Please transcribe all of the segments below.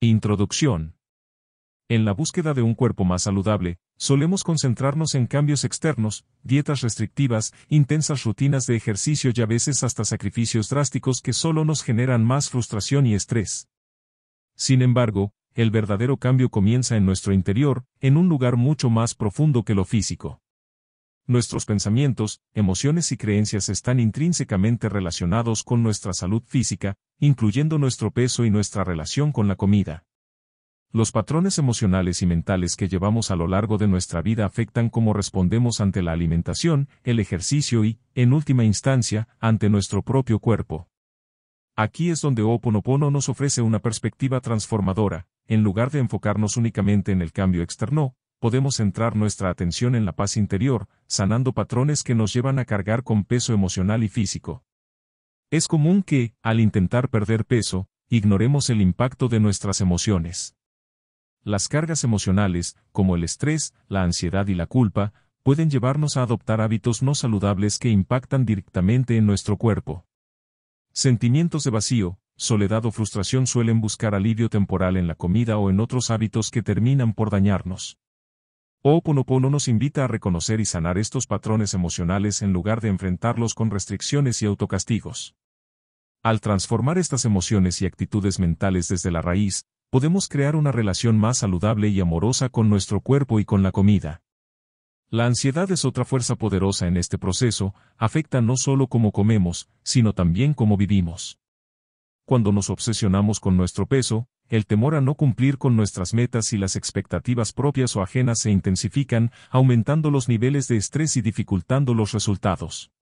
Introducción. En la búsqueda de un cuerpo más saludable, solemos concentrarnos en cambios externos, dietas restrictivas, intensas rutinas de ejercicio y a veces hasta sacrificios drásticos que solo nos generan más frustración y estrés. Sin embargo, el verdadero cambio comienza en nuestro interior, en un lugar mucho más profundo que lo físico. Nuestros pensamientos, emociones y creencias están intrínsecamente relacionados con nuestra salud física, incluyendo nuestro peso y nuestra relación con la comida. Los patrones emocionales y mentales que llevamos a lo largo de nuestra vida afectan cómo respondemos ante la alimentación, el ejercicio y, en última instancia, ante nuestro propio cuerpo. Aquí es donde Oponopono nos ofrece una perspectiva transformadora, en lugar de enfocarnos únicamente en el cambio externo, podemos centrar nuestra atención en la paz interior, sanando patrones que nos llevan a cargar con peso emocional y físico. Es común que, al intentar perder peso, ignoremos el impacto de nuestras emociones. Las cargas emocionales, como el estrés, la ansiedad y la culpa, pueden llevarnos a adoptar hábitos no saludables que impactan directamente en nuestro cuerpo. Sentimientos de vacío, soledad o frustración suelen buscar alivio temporal en la comida o en otros hábitos que terminan por dañarnos. Ho'oponopono nos invita a reconocer y sanar estos patrones emocionales en lugar de enfrentarlos con restricciones y autocastigos. Al transformar estas emociones y actitudes mentales desde la raíz, podemos crear una relación más saludable y amorosa con nuestro cuerpo y con la comida. La ansiedad es otra fuerza poderosa en este proceso, afecta no solo cómo comemos, sino también cómo vivimos cuando nos obsesionamos con nuestro peso, el temor a no cumplir con nuestras metas y las expectativas propias o ajenas se intensifican, aumentando los niveles de estrés y dificultando los resultados.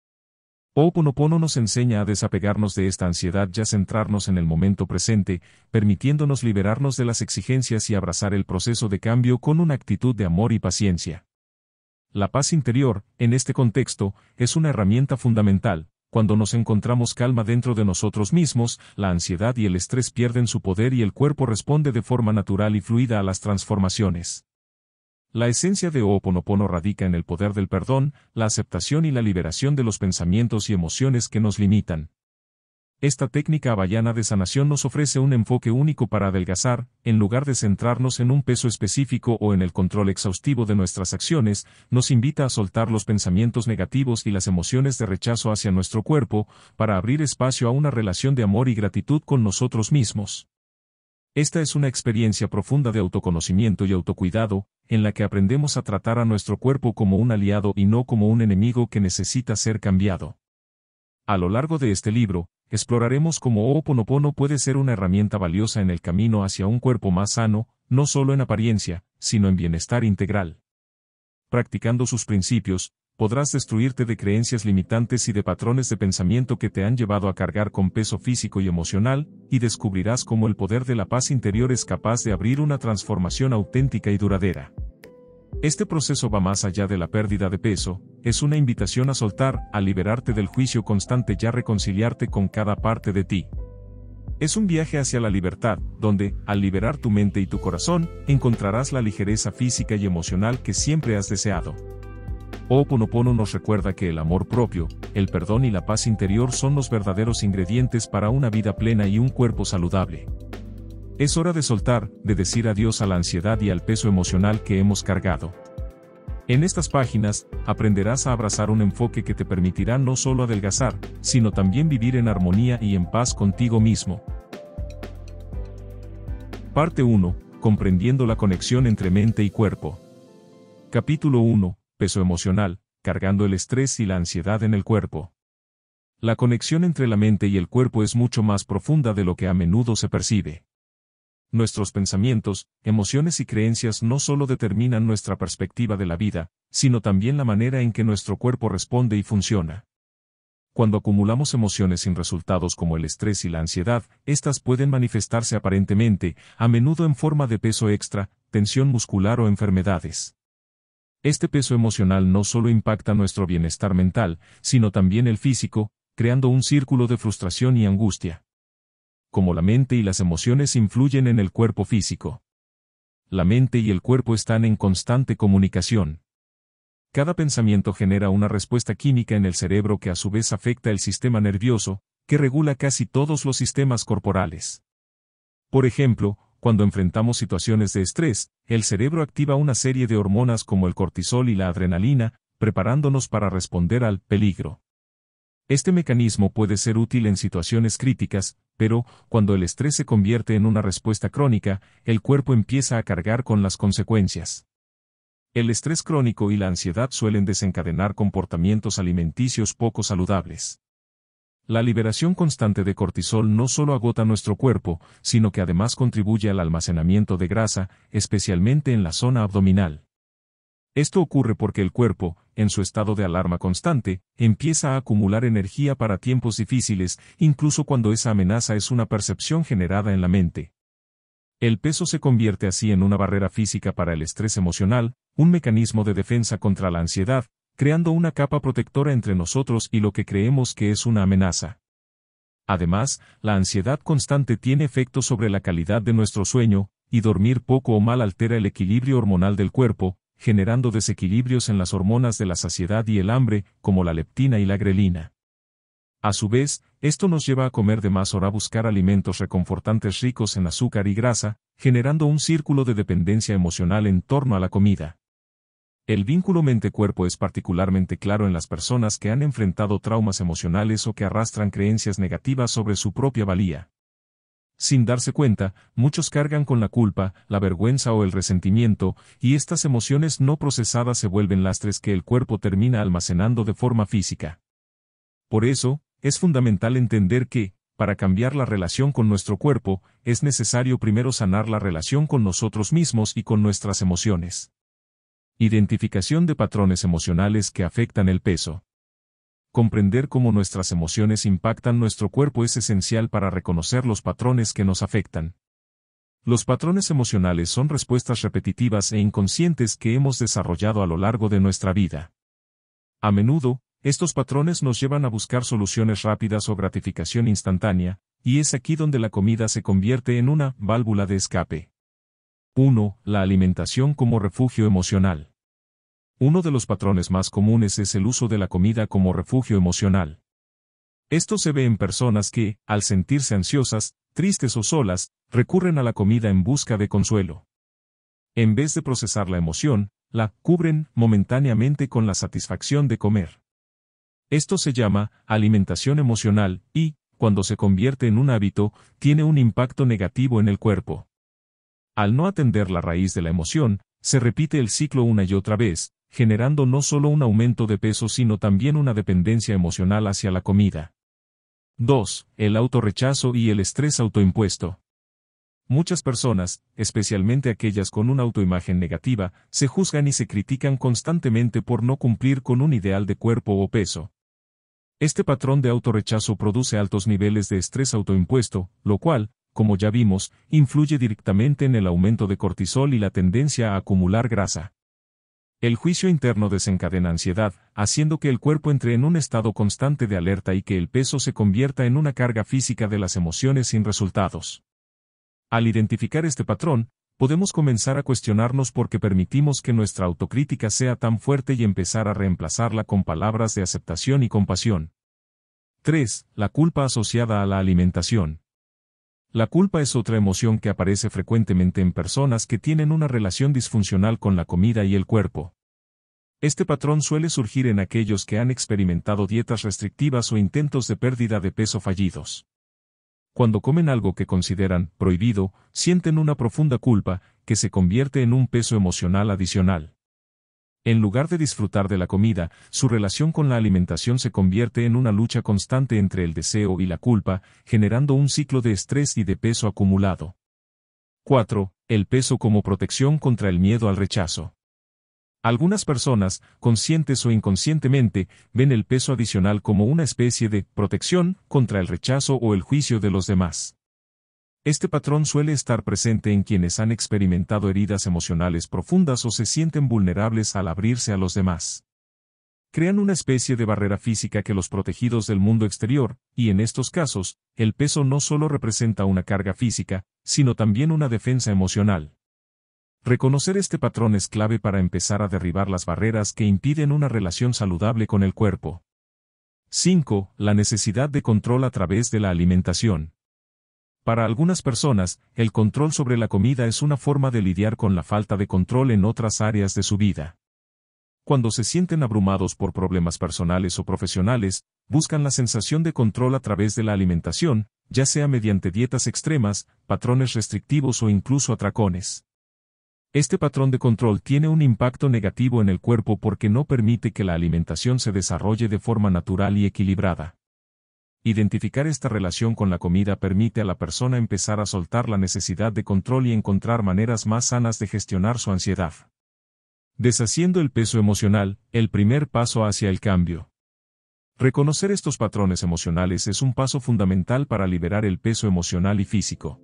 Oponopono nos enseña a desapegarnos de esta ansiedad y a centrarnos en el momento presente, permitiéndonos liberarnos de las exigencias y abrazar el proceso de cambio con una actitud de amor y paciencia. La paz interior, en este contexto, es una herramienta fundamental, cuando nos encontramos calma dentro de nosotros mismos, la ansiedad y el estrés pierden su poder y el cuerpo responde de forma natural y fluida a las transformaciones. La esencia de Ho'oponopono radica en el poder del perdón, la aceptación y la liberación de los pensamientos y emociones que nos limitan. Esta técnica avallana de sanación nos ofrece un enfoque único para adelgazar, en lugar de centrarnos en un peso específico o en el control exhaustivo de nuestras acciones, nos invita a soltar los pensamientos negativos y las emociones de rechazo hacia nuestro cuerpo, para abrir espacio a una relación de amor y gratitud con nosotros mismos. Esta es una experiencia profunda de autoconocimiento y autocuidado, en la que aprendemos a tratar a nuestro cuerpo como un aliado y no como un enemigo que necesita ser cambiado. A lo largo de este libro, exploraremos cómo Oponopono puede ser una herramienta valiosa en el camino hacia un cuerpo más sano, no solo en apariencia, sino en bienestar integral. Practicando sus principios, podrás destruirte de creencias limitantes y de patrones de pensamiento que te han llevado a cargar con peso físico y emocional, y descubrirás cómo el poder de la paz interior es capaz de abrir una transformación auténtica y duradera. Este proceso va más allá de la pérdida de peso, es una invitación a soltar, a liberarte del juicio constante y a reconciliarte con cada parte de ti. Es un viaje hacia la libertad, donde, al liberar tu mente y tu corazón, encontrarás la ligereza física y emocional que siempre has deseado. Oponopono nos recuerda que el amor propio, el perdón y la paz interior son los verdaderos ingredientes para una vida plena y un cuerpo saludable. Es hora de soltar, de decir adiós a la ansiedad y al peso emocional que hemos cargado. En estas páginas, aprenderás a abrazar un enfoque que te permitirá no solo adelgazar, sino también vivir en armonía y en paz contigo mismo. Parte 1. Comprendiendo la conexión entre mente y cuerpo. Capítulo 1. Peso emocional, cargando el estrés y la ansiedad en el cuerpo. La conexión entre la mente y el cuerpo es mucho más profunda de lo que a menudo se percibe. Nuestros pensamientos, emociones y creencias no solo determinan nuestra perspectiva de la vida, sino también la manera en que nuestro cuerpo responde y funciona. Cuando acumulamos emociones sin resultados como el estrés y la ansiedad, estas pueden manifestarse aparentemente, a menudo en forma de peso extra, tensión muscular o enfermedades. Este peso emocional no solo impacta nuestro bienestar mental, sino también el físico, creando un círculo de frustración y angustia como la mente y las emociones influyen en el cuerpo físico. La mente y el cuerpo están en constante comunicación. Cada pensamiento genera una respuesta química en el cerebro que a su vez afecta el sistema nervioso, que regula casi todos los sistemas corporales. Por ejemplo, cuando enfrentamos situaciones de estrés, el cerebro activa una serie de hormonas como el cortisol y la adrenalina, preparándonos para responder al peligro. Este mecanismo puede ser útil en situaciones críticas, pero, cuando el estrés se convierte en una respuesta crónica, el cuerpo empieza a cargar con las consecuencias. El estrés crónico y la ansiedad suelen desencadenar comportamientos alimenticios poco saludables. La liberación constante de cortisol no solo agota nuestro cuerpo, sino que además contribuye al almacenamiento de grasa, especialmente en la zona abdominal. Esto ocurre porque el cuerpo, en su estado de alarma constante, empieza a acumular energía para tiempos difíciles, incluso cuando esa amenaza es una percepción generada en la mente. El peso se convierte así en una barrera física para el estrés emocional, un mecanismo de defensa contra la ansiedad, creando una capa protectora entre nosotros y lo que creemos que es una amenaza. Además, la ansiedad constante tiene efecto sobre la calidad de nuestro sueño, y dormir poco o mal altera el equilibrio hormonal del cuerpo, generando desequilibrios en las hormonas de la saciedad y el hambre, como la leptina y la grelina. A su vez, esto nos lleva a comer de más o a buscar alimentos reconfortantes ricos en azúcar y grasa, generando un círculo de dependencia emocional en torno a la comida. El vínculo mente-cuerpo es particularmente claro en las personas que han enfrentado traumas emocionales o que arrastran creencias negativas sobre su propia valía. Sin darse cuenta, muchos cargan con la culpa, la vergüenza o el resentimiento, y estas emociones no procesadas se vuelven lastres que el cuerpo termina almacenando de forma física. Por eso, es fundamental entender que, para cambiar la relación con nuestro cuerpo, es necesario primero sanar la relación con nosotros mismos y con nuestras emociones. Identificación de patrones emocionales que afectan el peso comprender cómo nuestras emociones impactan nuestro cuerpo es esencial para reconocer los patrones que nos afectan. Los patrones emocionales son respuestas repetitivas e inconscientes que hemos desarrollado a lo largo de nuestra vida. A menudo, estos patrones nos llevan a buscar soluciones rápidas o gratificación instantánea, y es aquí donde la comida se convierte en una válvula de escape. 1. La alimentación como refugio emocional. Uno de los patrones más comunes es el uso de la comida como refugio emocional. Esto se ve en personas que, al sentirse ansiosas, tristes o solas, recurren a la comida en busca de consuelo. En vez de procesar la emoción, la cubren momentáneamente con la satisfacción de comer. Esto se llama alimentación emocional y, cuando se convierte en un hábito, tiene un impacto negativo en el cuerpo. Al no atender la raíz de la emoción, se repite el ciclo una y otra vez, generando no solo un aumento de peso sino también una dependencia emocional hacia la comida. 2. El autorrechazo y el estrés autoimpuesto. Muchas personas, especialmente aquellas con una autoimagen negativa, se juzgan y se critican constantemente por no cumplir con un ideal de cuerpo o peso. Este patrón de autorrechazo produce altos niveles de estrés autoimpuesto, lo cual, como ya vimos, influye directamente en el aumento de cortisol y la tendencia a acumular grasa. El juicio interno desencadena ansiedad, haciendo que el cuerpo entre en un estado constante de alerta y que el peso se convierta en una carga física de las emociones sin resultados. Al identificar este patrón, podemos comenzar a cuestionarnos por qué permitimos que nuestra autocrítica sea tan fuerte y empezar a reemplazarla con palabras de aceptación y compasión. 3. La culpa asociada a la alimentación. La culpa es otra emoción que aparece frecuentemente en personas que tienen una relación disfuncional con la comida y el cuerpo. Este patrón suele surgir en aquellos que han experimentado dietas restrictivas o intentos de pérdida de peso fallidos. Cuando comen algo que consideran prohibido, sienten una profunda culpa, que se convierte en un peso emocional adicional. En lugar de disfrutar de la comida, su relación con la alimentación se convierte en una lucha constante entre el deseo y la culpa, generando un ciclo de estrés y de peso acumulado. 4. El peso como protección contra el miedo al rechazo. Algunas personas, conscientes o inconscientemente, ven el peso adicional como una especie de protección contra el rechazo o el juicio de los demás. Este patrón suele estar presente en quienes han experimentado heridas emocionales profundas o se sienten vulnerables al abrirse a los demás. Crean una especie de barrera física que los protegidos del mundo exterior, y en estos casos, el peso no solo representa una carga física, sino también una defensa emocional. Reconocer este patrón es clave para empezar a derribar las barreras que impiden una relación saludable con el cuerpo. 5. La necesidad de control a través de la alimentación. Para algunas personas, el control sobre la comida es una forma de lidiar con la falta de control en otras áreas de su vida. Cuando se sienten abrumados por problemas personales o profesionales, buscan la sensación de control a través de la alimentación, ya sea mediante dietas extremas, patrones restrictivos o incluso atracones. Este patrón de control tiene un impacto negativo en el cuerpo porque no permite que la alimentación se desarrolle de forma natural y equilibrada. Identificar esta relación con la comida permite a la persona empezar a soltar la necesidad de control y encontrar maneras más sanas de gestionar su ansiedad. Deshaciendo el peso emocional, el primer paso hacia el cambio. Reconocer estos patrones emocionales es un paso fundamental para liberar el peso emocional y físico.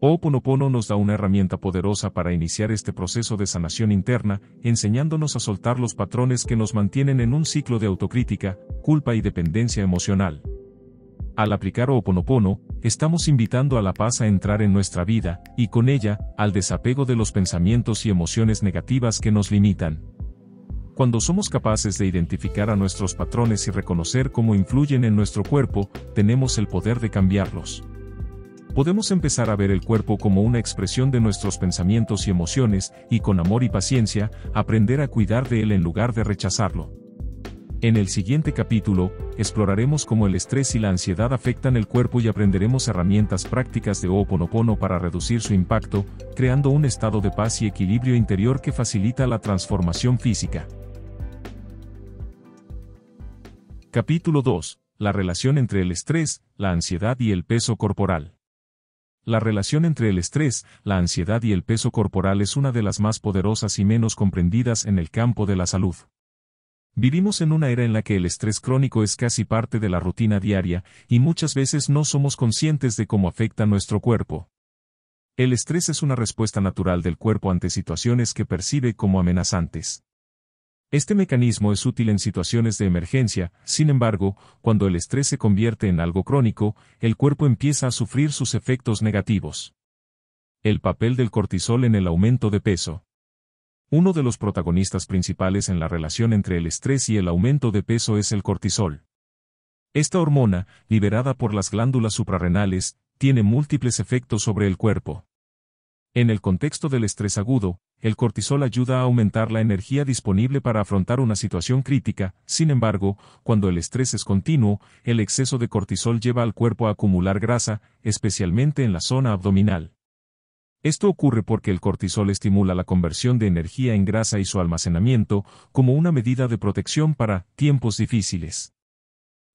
Oponopono nos da una herramienta poderosa para iniciar este proceso de sanación interna, enseñándonos a soltar los patrones que nos mantienen en un ciclo de autocrítica, culpa y dependencia emocional. Al aplicar Oponopono, estamos invitando a la paz a entrar en nuestra vida, y con ella, al desapego de los pensamientos y emociones negativas que nos limitan. Cuando somos capaces de identificar a nuestros patrones y reconocer cómo influyen en nuestro cuerpo, tenemos el poder de cambiarlos. Podemos empezar a ver el cuerpo como una expresión de nuestros pensamientos y emociones, y con amor y paciencia, aprender a cuidar de él en lugar de rechazarlo. En el siguiente capítulo, exploraremos cómo el estrés y la ansiedad afectan el cuerpo y aprenderemos herramientas prácticas de oponopono para reducir su impacto, creando un estado de paz y equilibrio interior que facilita la transformación física. Capítulo 2. La relación entre el estrés, la ansiedad y el peso corporal. La relación entre el estrés, la ansiedad y el peso corporal es una de las más poderosas y menos comprendidas en el campo de la salud. Vivimos en una era en la que el estrés crónico es casi parte de la rutina diaria, y muchas veces no somos conscientes de cómo afecta nuestro cuerpo. El estrés es una respuesta natural del cuerpo ante situaciones que percibe como amenazantes. Este mecanismo es útil en situaciones de emergencia, sin embargo, cuando el estrés se convierte en algo crónico, el cuerpo empieza a sufrir sus efectos negativos. El papel del cortisol en el aumento de peso. Uno de los protagonistas principales en la relación entre el estrés y el aumento de peso es el cortisol. Esta hormona, liberada por las glándulas suprarrenales, tiene múltiples efectos sobre el cuerpo. En el contexto del estrés agudo, el cortisol ayuda a aumentar la energía disponible para afrontar una situación crítica, sin embargo, cuando el estrés es continuo, el exceso de cortisol lleva al cuerpo a acumular grasa, especialmente en la zona abdominal. Esto ocurre porque el cortisol estimula la conversión de energía en grasa y su almacenamiento, como una medida de protección para tiempos difíciles.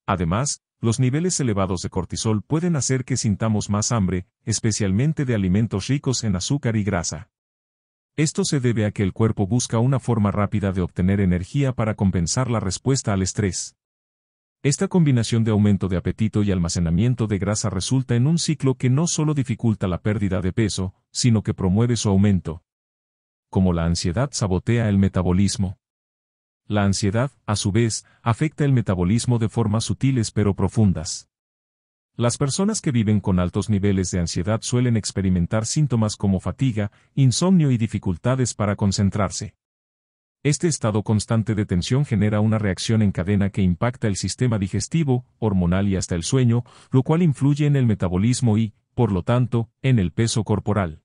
Además, los niveles elevados de cortisol pueden hacer que sintamos más hambre, especialmente de alimentos ricos en azúcar y grasa. Esto se debe a que el cuerpo busca una forma rápida de obtener energía para compensar la respuesta al estrés. Esta combinación de aumento de apetito y almacenamiento de grasa resulta en un ciclo que no solo dificulta la pérdida de peso, sino que promueve su aumento. Como la ansiedad sabotea el metabolismo. La ansiedad, a su vez, afecta el metabolismo de formas sutiles pero profundas. Las personas que viven con altos niveles de ansiedad suelen experimentar síntomas como fatiga, insomnio y dificultades para concentrarse. Este estado constante de tensión genera una reacción en cadena que impacta el sistema digestivo, hormonal y hasta el sueño, lo cual influye en el metabolismo y, por lo tanto, en el peso corporal.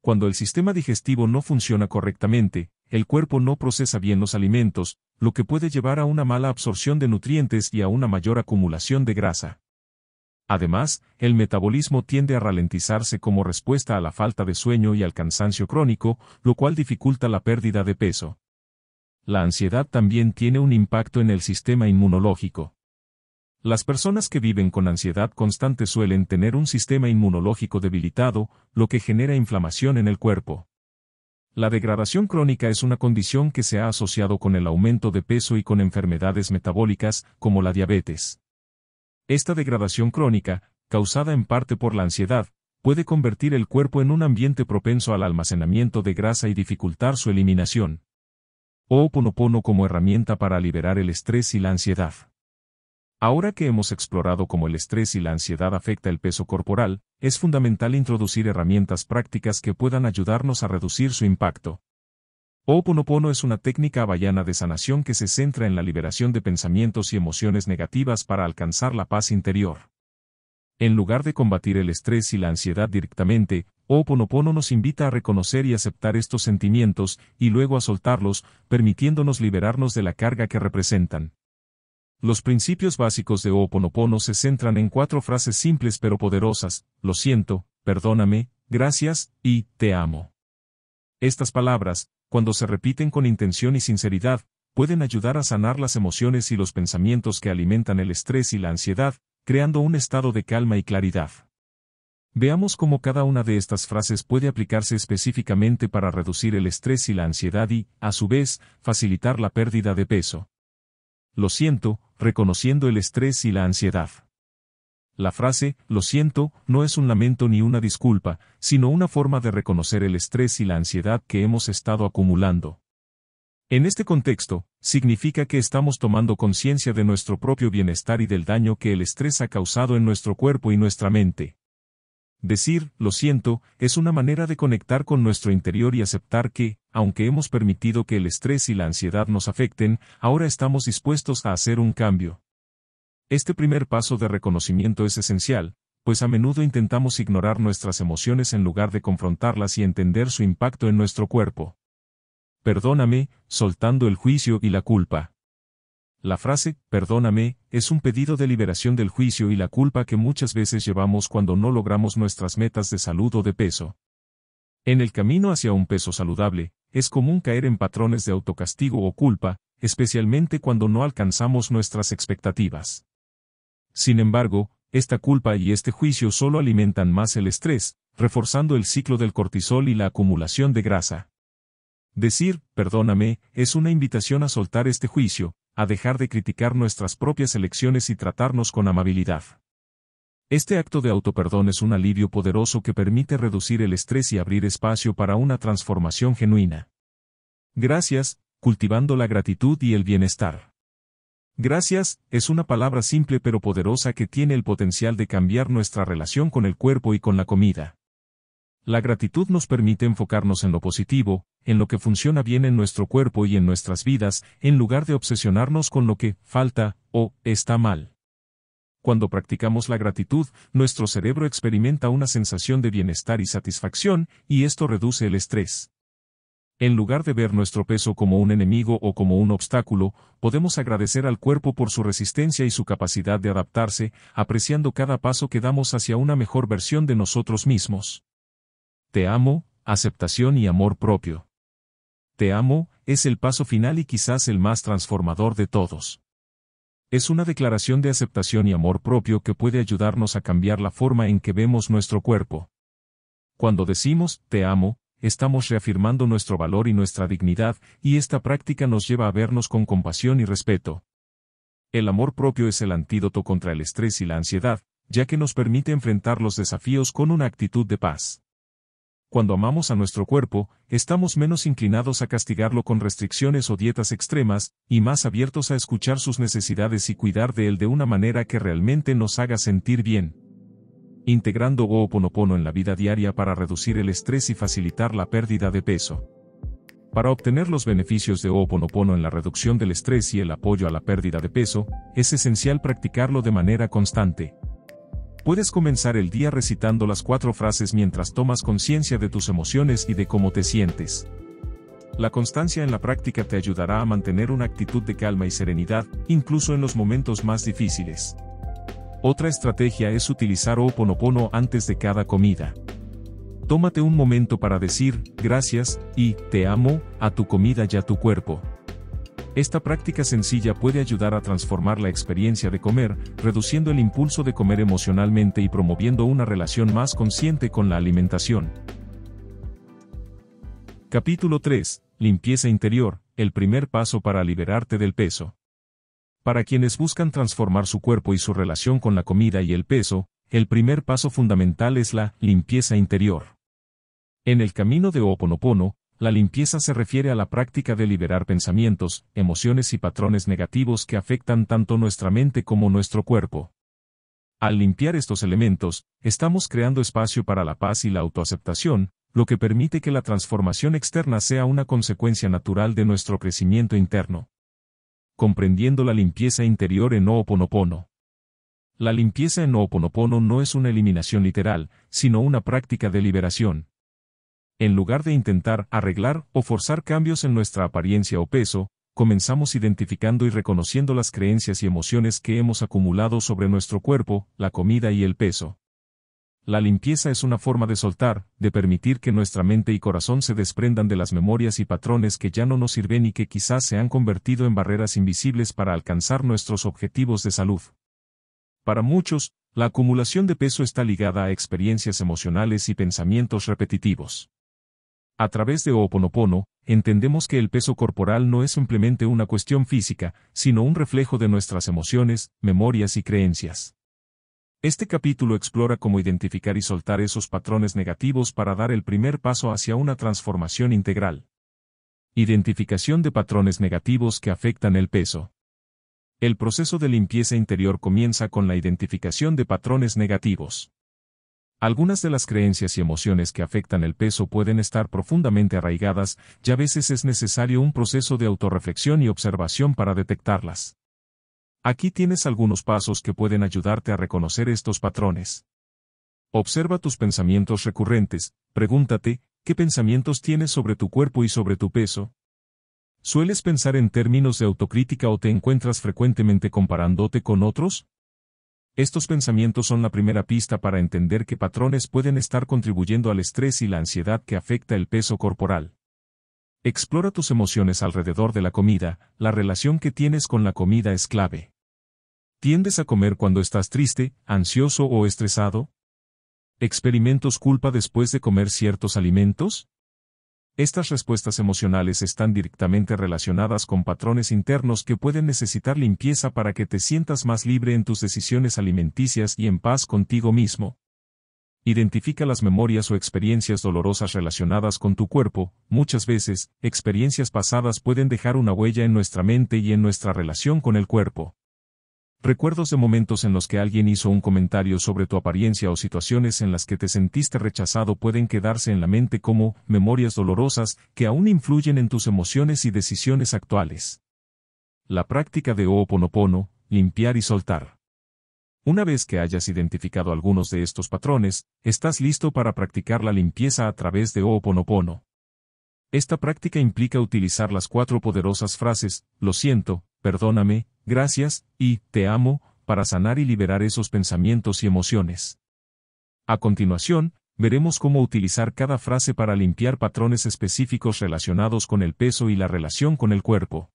Cuando el sistema digestivo no funciona correctamente, el cuerpo no procesa bien los alimentos, lo que puede llevar a una mala absorción de nutrientes y a una mayor acumulación de grasa. Además, el metabolismo tiende a ralentizarse como respuesta a la falta de sueño y al cansancio crónico, lo cual dificulta la pérdida de peso. La ansiedad también tiene un impacto en el sistema inmunológico. Las personas que viven con ansiedad constante suelen tener un sistema inmunológico debilitado, lo que genera inflamación en el cuerpo. La degradación crónica es una condición que se ha asociado con el aumento de peso y con enfermedades metabólicas, como la diabetes. Esta degradación crónica, causada en parte por la ansiedad, puede convertir el cuerpo en un ambiente propenso al almacenamiento de grasa y dificultar su eliminación. Oponopono como herramienta para liberar el estrés y la ansiedad. Ahora que hemos explorado cómo el estrés y la ansiedad afecta el peso corporal, es fundamental introducir herramientas prácticas que puedan ayudarnos a reducir su impacto. Oponopono es una técnica bayana de sanación que se centra en la liberación de pensamientos y emociones negativas para alcanzar la paz interior. En lugar de combatir el estrés y la ansiedad directamente, Oponopono oh, nos invita a reconocer y aceptar estos sentimientos, y luego a soltarlos, permitiéndonos liberarnos de la carga que representan. Los principios básicos de Oponopono oh, se centran en cuatro frases simples pero poderosas, lo siento, perdóname, gracias, y te amo. Estas palabras, cuando se repiten con intención y sinceridad, pueden ayudar a sanar las emociones y los pensamientos que alimentan el estrés y la ansiedad, creando un estado de calma y claridad. Veamos cómo cada una de estas frases puede aplicarse específicamente para reducir el estrés y la ansiedad y, a su vez, facilitar la pérdida de peso. Lo siento, reconociendo el estrés y la ansiedad. La frase, lo siento, no es un lamento ni una disculpa, sino una forma de reconocer el estrés y la ansiedad que hemos estado acumulando. En este contexto, significa que estamos tomando conciencia de nuestro propio bienestar y del daño que el estrés ha causado en nuestro cuerpo y nuestra mente. Decir, lo siento, es una manera de conectar con nuestro interior y aceptar que, aunque hemos permitido que el estrés y la ansiedad nos afecten, ahora estamos dispuestos a hacer un cambio. Este primer paso de reconocimiento es esencial, pues a menudo intentamos ignorar nuestras emociones en lugar de confrontarlas y entender su impacto en nuestro cuerpo. Perdóname, soltando el juicio y la culpa. La frase, perdóname, es un pedido de liberación del juicio y la culpa que muchas veces llevamos cuando no logramos nuestras metas de salud o de peso. En el camino hacia un peso saludable, es común caer en patrones de autocastigo o culpa, especialmente cuando no alcanzamos nuestras expectativas. Sin embargo, esta culpa y este juicio solo alimentan más el estrés, reforzando el ciclo del cortisol y la acumulación de grasa. Decir, perdóname, es una invitación a soltar este juicio, a dejar de criticar nuestras propias elecciones y tratarnos con amabilidad. Este acto de autoperdón es un alivio poderoso que permite reducir el estrés y abrir espacio para una transformación genuina. Gracias, cultivando la gratitud y el bienestar. Gracias, es una palabra simple pero poderosa que tiene el potencial de cambiar nuestra relación con el cuerpo y con la comida. La gratitud nos permite enfocarnos en lo positivo, en lo que funciona bien en nuestro cuerpo y en nuestras vidas, en lugar de obsesionarnos con lo que falta o está mal. Cuando practicamos la gratitud, nuestro cerebro experimenta una sensación de bienestar y satisfacción, y esto reduce el estrés. En lugar de ver nuestro peso como un enemigo o como un obstáculo, podemos agradecer al cuerpo por su resistencia y su capacidad de adaptarse, apreciando cada paso que damos hacia una mejor versión de nosotros mismos. Te amo, aceptación y amor propio. Te amo, es el paso final y quizás el más transformador de todos. Es una declaración de aceptación y amor propio que puede ayudarnos a cambiar la forma en que vemos nuestro cuerpo. Cuando decimos, te amo, estamos reafirmando nuestro valor y nuestra dignidad, y esta práctica nos lleva a vernos con compasión y respeto. El amor propio es el antídoto contra el estrés y la ansiedad, ya que nos permite enfrentar los desafíos con una actitud de paz cuando amamos a nuestro cuerpo, estamos menos inclinados a castigarlo con restricciones o dietas extremas, y más abiertos a escuchar sus necesidades y cuidar de él de una manera que realmente nos haga sentir bien. Integrando Ho'oponopono en la vida diaria para reducir el estrés y facilitar la pérdida de peso. Para obtener los beneficios de Ho'oponopono en la reducción del estrés y el apoyo a la pérdida de peso, es esencial practicarlo de manera constante. Puedes comenzar el día recitando las cuatro frases mientras tomas conciencia de tus emociones y de cómo te sientes. La constancia en la práctica te ayudará a mantener una actitud de calma y serenidad, incluso en los momentos más difíciles. Otra estrategia es utilizar Oponopono antes de cada comida. Tómate un momento para decir, gracias, y, te amo, a tu comida y a tu cuerpo. Esta práctica sencilla puede ayudar a transformar la experiencia de comer, reduciendo el impulso de comer emocionalmente y promoviendo una relación más consciente con la alimentación. Capítulo 3. Limpieza interior, el primer paso para liberarte del peso. Para quienes buscan transformar su cuerpo y su relación con la comida y el peso, el primer paso fundamental es la limpieza interior. En el camino de Oponopono, la limpieza se refiere a la práctica de liberar pensamientos, emociones y patrones negativos que afectan tanto nuestra mente como nuestro cuerpo. Al limpiar estos elementos, estamos creando espacio para la paz y la autoaceptación, lo que permite que la transformación externa sea una consecuencia natural de nuestro crecimiento interno. Comprendiendo la limpieza interior en Ooponopono La limpieza en Ooponopono no es una eliminación literal, sino una práctica de liberación. En lugar de intentar arreglar o forzar cambios en nuestra apariencia o peso, comenzamos identificando y reconociendo las creencias y emociones que hemos acumulado sobre nuestro cuerpo, la comida y el peso. La limpieza es una forma de soltar, de permitir que nuestra mente y corazón se desprendan de las memorias y patrones que ya no nos sirven y que quizás se han convertido en barreras invisibles para alcanzar nuestros objetivos de salud. Para muchos, la acumulación de peso está ligada a experiencias emocionales y pensamientos repetitivos. A través de oponopono entendemos que el peso corporal no es simplemente una cuestión física, sino un reflejo de nuestras emociones, memorias y creencias. Este capítulo explora cómo identificar y soltar esos patrones negativos para dar el primer paso hacia una transformación integral. Identificación de patrones negativos que afectan el peso. El proceso de limpieza interior comienza con la identificación de patrones negativos. Algunas de las creencias y emociones que afectan el peso pueden estar profundamente arraigadas, y a veces es necesario un proceso de autorreflexión y observación para detectarlas. Aquí tienes algunos pasos que pueden ayudarte a reconocer estos patrones. Observa tus pensamientos recurrentes, pregúntate, ¿qué pensamientos tienes sobre tu cuerpo y sobre tu peso? ¿Sueles pensar en términos de autocrítica o te encuentras frecuentemente comparándote con otros? Estos pensamientos son la primera pista para entender qué patrones pueden estar contribuyendo al estrés y la ansiedad que afecta el peso corporal. Explora tus emociones alrededor de la comida, la relación que tienes con la comida es clave. ¿Tiendes a comer cuando estás triste, ansioso o estresado? ¿Experimentos culpa después de comer ciertos alimentos? Estas respuestas emocionales están directamente relacionadas con patrones internos que pueden necesitar limpieza para que te sientas más libre en tus decisiones alimenticias y en paz contigo mismo. Identifica las memorias o experiencias dolorosas relacionadas con tu cuerpo, muchas veces, experiencias pasadas pueden dejar una huella en nuestra mente y en nuestra relación con el cuerpo. Recuerdos de momentos en los que alguien hizo un comentario sobre tu apariencia o situaciones en las que te sentiste rechazado pueden quedarse en la mente como memorias dolorosas que aún influyen en tus emociones y decisiones actuales. La práctica de Ho'oponopono, limpiar y soltar. Una vez que hayas identificado algunos de estos patrones, estás listo para practicar la limpieza a través de Ho'oponopono. Esta práctica implica utilizar las cuatro poderosas frases, lo siento, perdóname, gracias, y, te amo, para sanar y liberar esos pensamientos y emociones. A continuación, veremos cómo utilizar cada frase para limpiar patrones específicos relacionados con el peso y la relación con el cuerpo.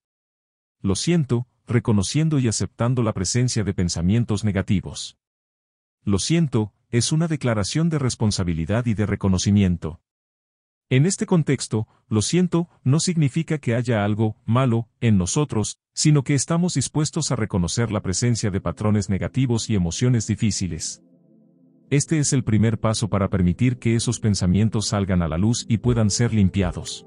Lo siento, reconociendo y aceptando la presencia de pensamientos negativos. Lo siento, es una declaración de responsabilidad y de reconocimiento. En este contexto, lo siento, no significa que haya algo malo en nosotros, sino que estamos dispuestos a reconocer la presencia de patrones negativos y emociones difíciles. Este es el primer paso para permitir que esos pensamientos salgan a la luz y puedan ser limpiados.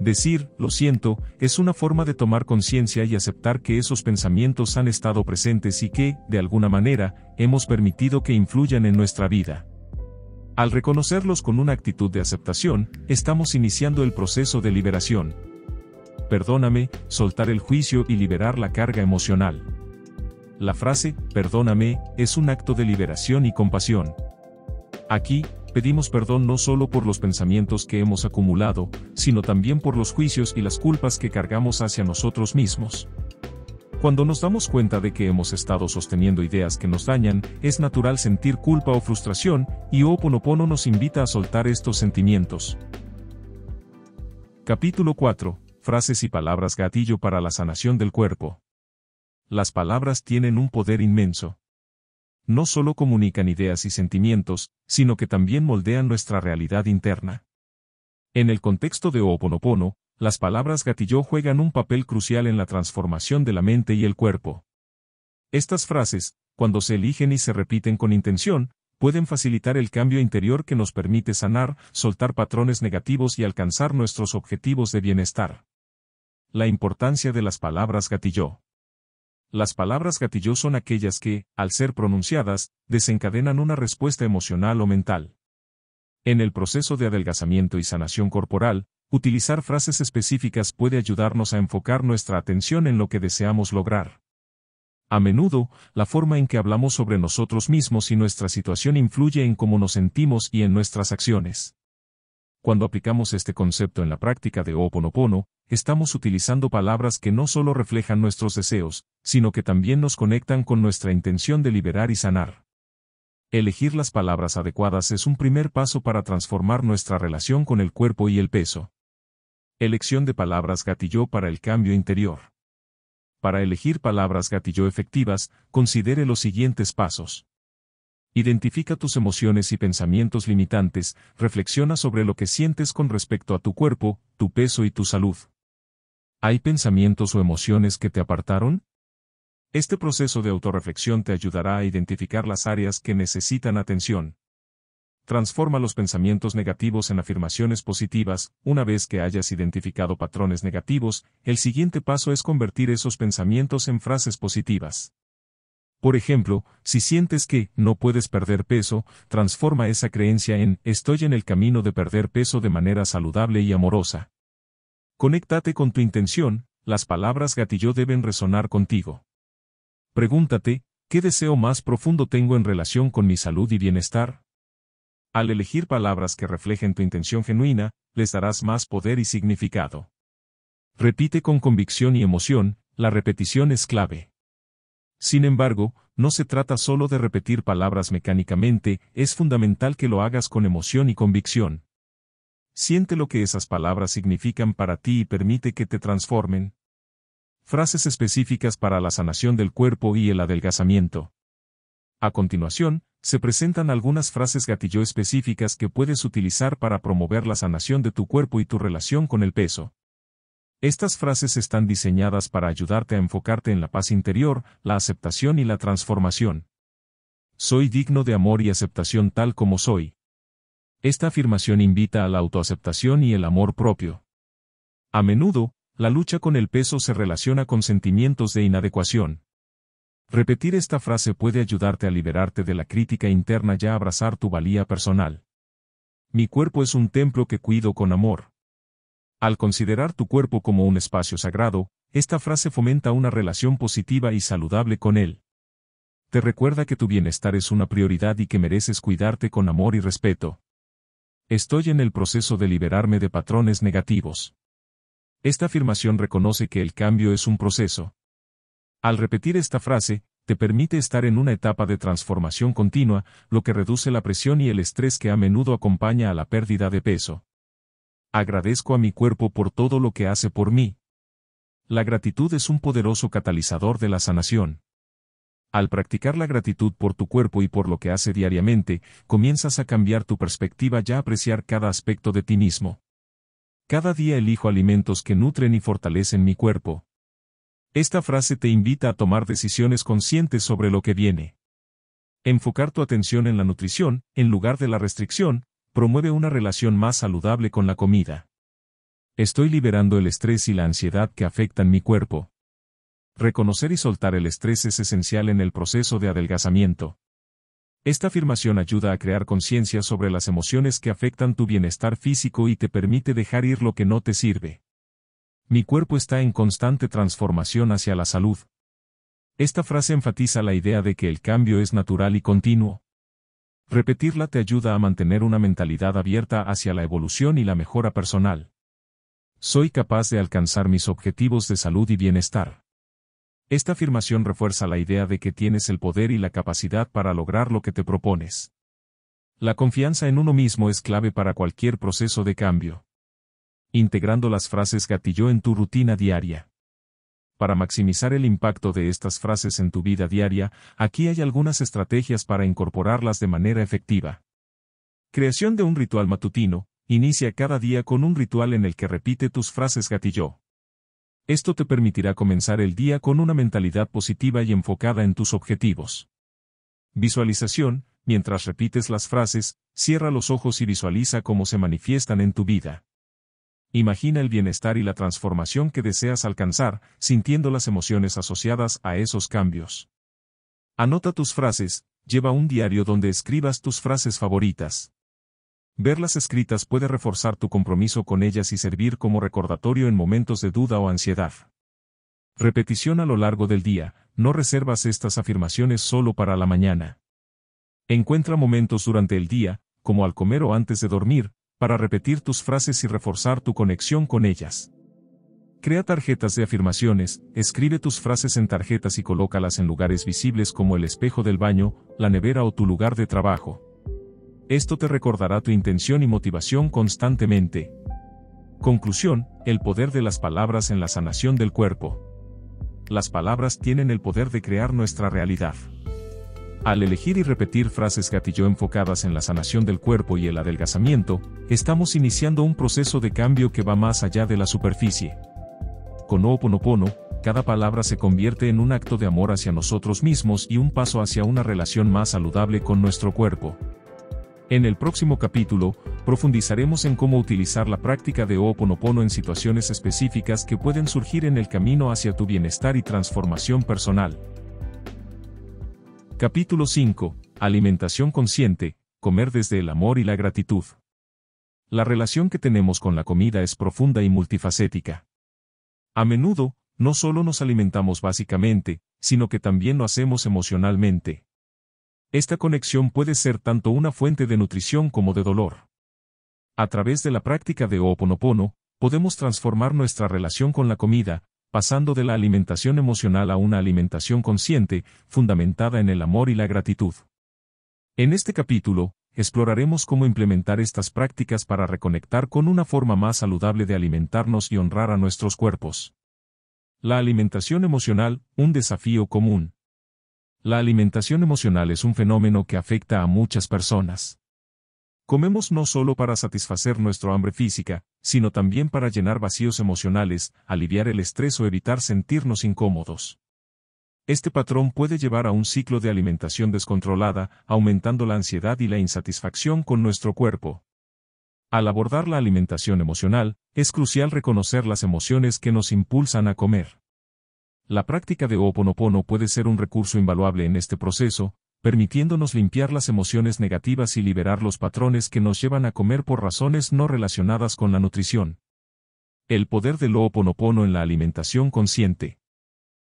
Decir, lo siento, es una forma de tomar conciencia y aceptar que esos pensamientos han estado presentes y que, de alguna manera, hemos permitido que influyan en nuestra vida. Al reconocerlos con una actitud de aceptación, estamos iniciando el proceso de liberación. Perdóname, soltar el juicio y liberar la carga emocional. La frase, perdóname, es un acto de liberación y compasión. Aquí, pedimos perdón no solo por los pensamientos que hemos acumulado, sino también por los juicios y las culpas que cargamos hacia nosotros mismos. Cuando nos damos cuenta de que hemos estado sosteniendo ideas que nos dañan, es natural sentir culpa o frustración, y Ho Oponopono nos invita a soltar estos sentimientos. Capítulo 4. Frases y palabras gatillo para la sanación del cuerpo. Las palabras tienen un poder inmenso. No solo comunican ideas y sentimientos, sino que también moldean nuestra realidad interna. En el contexto de Oponopono, las palabras gatillo juegan un papel crucial en la transformación de la mente y el cuerpo. Estas frases, cuando se eligen y se repiten con intención, pueden facilitar el cambio interior que nos permite sanar, soltar patrones negativos y alcanzar nuestros objetivos de bienestar. La importancia de las palabras gatillo. Las palabras gatillo son aquellas que, al ser pronunciadas, desencadenan una respuesta emocional o mental. En el proceso de adelgazamiento y sanación corporal, Utilizar frases específicas puede ayudarnos a enfocar nuestra atención en lo que deseamos lograr. A menudo, la forma en que hablamos sobre nosotros mismos y nuestra situación influye en cómo nos sentimos y en nuestras acciones. Cuando aplicamos este concepto en la práctica de Oponopono, estamos utilizando palabras que no solo reflejan nuestros deseos, sino que también nos conectan con nuestra intención de liberar y sanar. Elegir las palabras adecuadas es un primer paso para transformar nuestra relación con el cuerpo y el peso. Elección de palabras gatillo para el cambio interior. Para elegir palabras gatillo efectivas, considere los siguientes pasos. Identifica tus emociones y pensamientos limitantes, reflexiona sobre lo que sientes con respecto a tu cuerpo, tu peso y tu salud. ¿Hay pensamientos o emociones que te apartaron? Este proceso de autorreflexión te ayudará a identificar las áreas que necesitan atención. Transforma los pensamientos negativos en afirmaciones positivas, una vez que hayas identificado patrones negativos, el siguiente paso es convertir esos pensamientos en frases positivas. Por ejemplo, si sientes que no puedes perder peso, transforma esa creencia en estoy en el camino de perder peso de manera saludable y amorosa. Conéctate con tu intención, las palabras gatillo deben resonar contigo. Pregúntate, ¿qué deseo más profundo tengo en relación con mi salud y bienestar? Al elegir palabras que reflejen tu intención genuina, les darás más poder y significado. Repite con convicción y emoción, la repetición es clave. Sin embargo, no se trata solo de repetir palabras mecánicamente, es fundamental que lo hagas con emoción y convicción. Siente lo que esas palabras significan para ti y permite que te transformen. Frases específicas para la sanación del cuerpo y el adelgazamiento. A continuación, se presentan algunas frases gatillo específicas que puedes utilizar para promover la sanación de tu cuerpo y tu relación con el peso. Estas frases están diseñadas para ayudarte a enfocarte en la paz interior, la aceptación y la transformación. Soy digno de amor y aceptación tal como soy. Esta afirmación invita a la autoaceptación y el amor propio. A menudo, la lucha con el peso se relaciona con sentimientos de inadecuación. Repetir esta frase puede ayudarte a liberarte de la crítica interna y a abrazar tu valía personal. Mi cuerpo es un templo que cuido con amor. Al considerar tu cuerpo como un espacio sagrado, esta frase fomenta una relación positiva y saludable con él. Te recuerda que tu bienestar es una prioridad y que mereces cuidarte con amor y respeto. Estoy en el proceso de liberarme de patrones negativos. Esta afirmación reconoce que el cambio es un proceso, al repetir esta frase, te permite estar en una etapa de transformación continua, lo que reduce la presión y el estrés que a menudo acompaña a la pérdida de peso. Agradezco a mi cuerpo por todo lo que hace por mí. La gratitud es un poderoso catalizador de la sanación. Al practicar la gratitud por tu cuerpo y por lo que hace diariamente, comienzas a cambiar tu perspectiva y a apreciar cada aspecto de ti mismo. Cada día elijo alimentos que nutren y fortalecen mi cuerpo. Esta frase te invita a tomar decisiones conscientes sobre lo que viene. Enfocar tu atención en la nutrición, en lugar de la restricción, promueve una relación más saludable con la comida. Estoy liberando el estrés y la ansiedad que afectan mi cuerpo. Reconocer y soltar el estrés es esencial en el proceso de adelgazamiento. Esta afirmación ayuda a crear conciencia sobre las emociones que afectan tu bienestar físico y te permite dejar ir lo que no te sirve. Mi cuerpo está en constante transformación hacia la salud. Esta frase enfatiza la idea de que el cambio es natural y continuo. Repetirla te ayuda a mantener una mentalidad abierta hacia la evolución y la mejora personal. Soy capaz de alcanzar mis objetivos de salud y bienestar. Esta afirmación refuerza la idea de que tienes el poder y la capacidad para lograr lo que te propones. La confianza en uno mismo es clave para cualquier proceso de cambio integrando las frases gatillo en tu rutina diaria. Para maximizar el impacto de estas frases en tu vida diaria, aquí hay algunas estrategias para incorporarlas de manera efectiva. Creación de un ritual matutino, inicia cada día con un ritual en el que repite tus frases gatillo. Esto te permitirá comenzar el día con una mentalidad positiva y enfocada en tus objetivos. Visualización, mientras repites las frases, cierra los ojos y visualiza cómo se manifiestan en tu vida. Imagina el bienestar y la transformación que deseas alcanzar, sintiendo las emociones asociadas a esos cambios. Anota tus frases, lleva un diario donde escribas tus frases favoritas. Verlas escritas puede reforzar tu compromiso con ellas y servir como recordatorio en momentos de duda o ansiedad. Repetición a lo largo del día, no reservas estas afirmaciones solo para la mañana. Encuentra momentos durante el día, como al comer o antes de dormir, para repetir tus frases y reforzar tu conexión con ellas. Crea tarjetas de afirmaciones, escribe tus frases en tarjetas y colócalas en lugares visibles como el espejo del baño, la nevera o tu lugar de trabajo. Esto te recordará tu intención y motivación constantemente. Conclusión, el poder de las palabras en la sanación del cuerpo. Las palabras tienen el poder de crear nuestra realidad. Al elegir y repetir frases gatillo enfocadas en la sanación del cuerpo y el adelgazamiento, estamos iniciando un proceso de cambio que va más allá de la superficie. Con Ho'oponopono, cada palabra se convierte en un acto de amor hacia nosotros mismos y un paso hacia una relación más saludable con nuestro cuerpo. En el próximo capítulo, profundizaremos en cómo utilizar la práctica de Ho'oponopono en situaciones específicas que pueden surgir en el camino hacia tu bienestar y transformación personal. Capítulo 5. Alimentación consciente, comer desde el amor y la gratitud. La relación que tenemos con la comida es profunda y multifacética. A menudo, no solo nos alimentamos básicamente, sino que también lo hacemos emocionalmente. Esta conexión puede ser tanto una fuente de nutrición como de dolor. A través de la práctica de Ho'oponopono, podemos transformar nuestra relación con la comida, pasando de la alimentación emocional a una alimentación consciente, fundamentada en el amor y la gratitud. En este capítulo, exploraremos cómo implementar estas prácticas para reconectar con una forma más saludable de alimentarnos y honrar a nuestros cuerpos. La alimentación emocional, un desafío común. La alimentación emocional es un fenómeno que afecta a muchas personas. Comemos no solo para satisfacer nuestro hambre física, sino también para llenar vacíos emocionales, aliviar el estrés o evitar sentirnos incómodos. Este patrón puede llevar a un ciclo de alimentación descontrolada, aumentando la ansiedad y la insatisfacción con nuestro cuerpo. Al abordar la alimentación emocional, es crucial reconocer las emociones que nos impulsan a comer. La práctica de oponopono puede ser un recurso invaluable en este proceso, permitiéndonos limpiar las emociones negativas y liberar los patrones que nos llevan a comer por razones no relacionadas con la nutrición. El poder del Ho'oponopono en la alimentación consciente.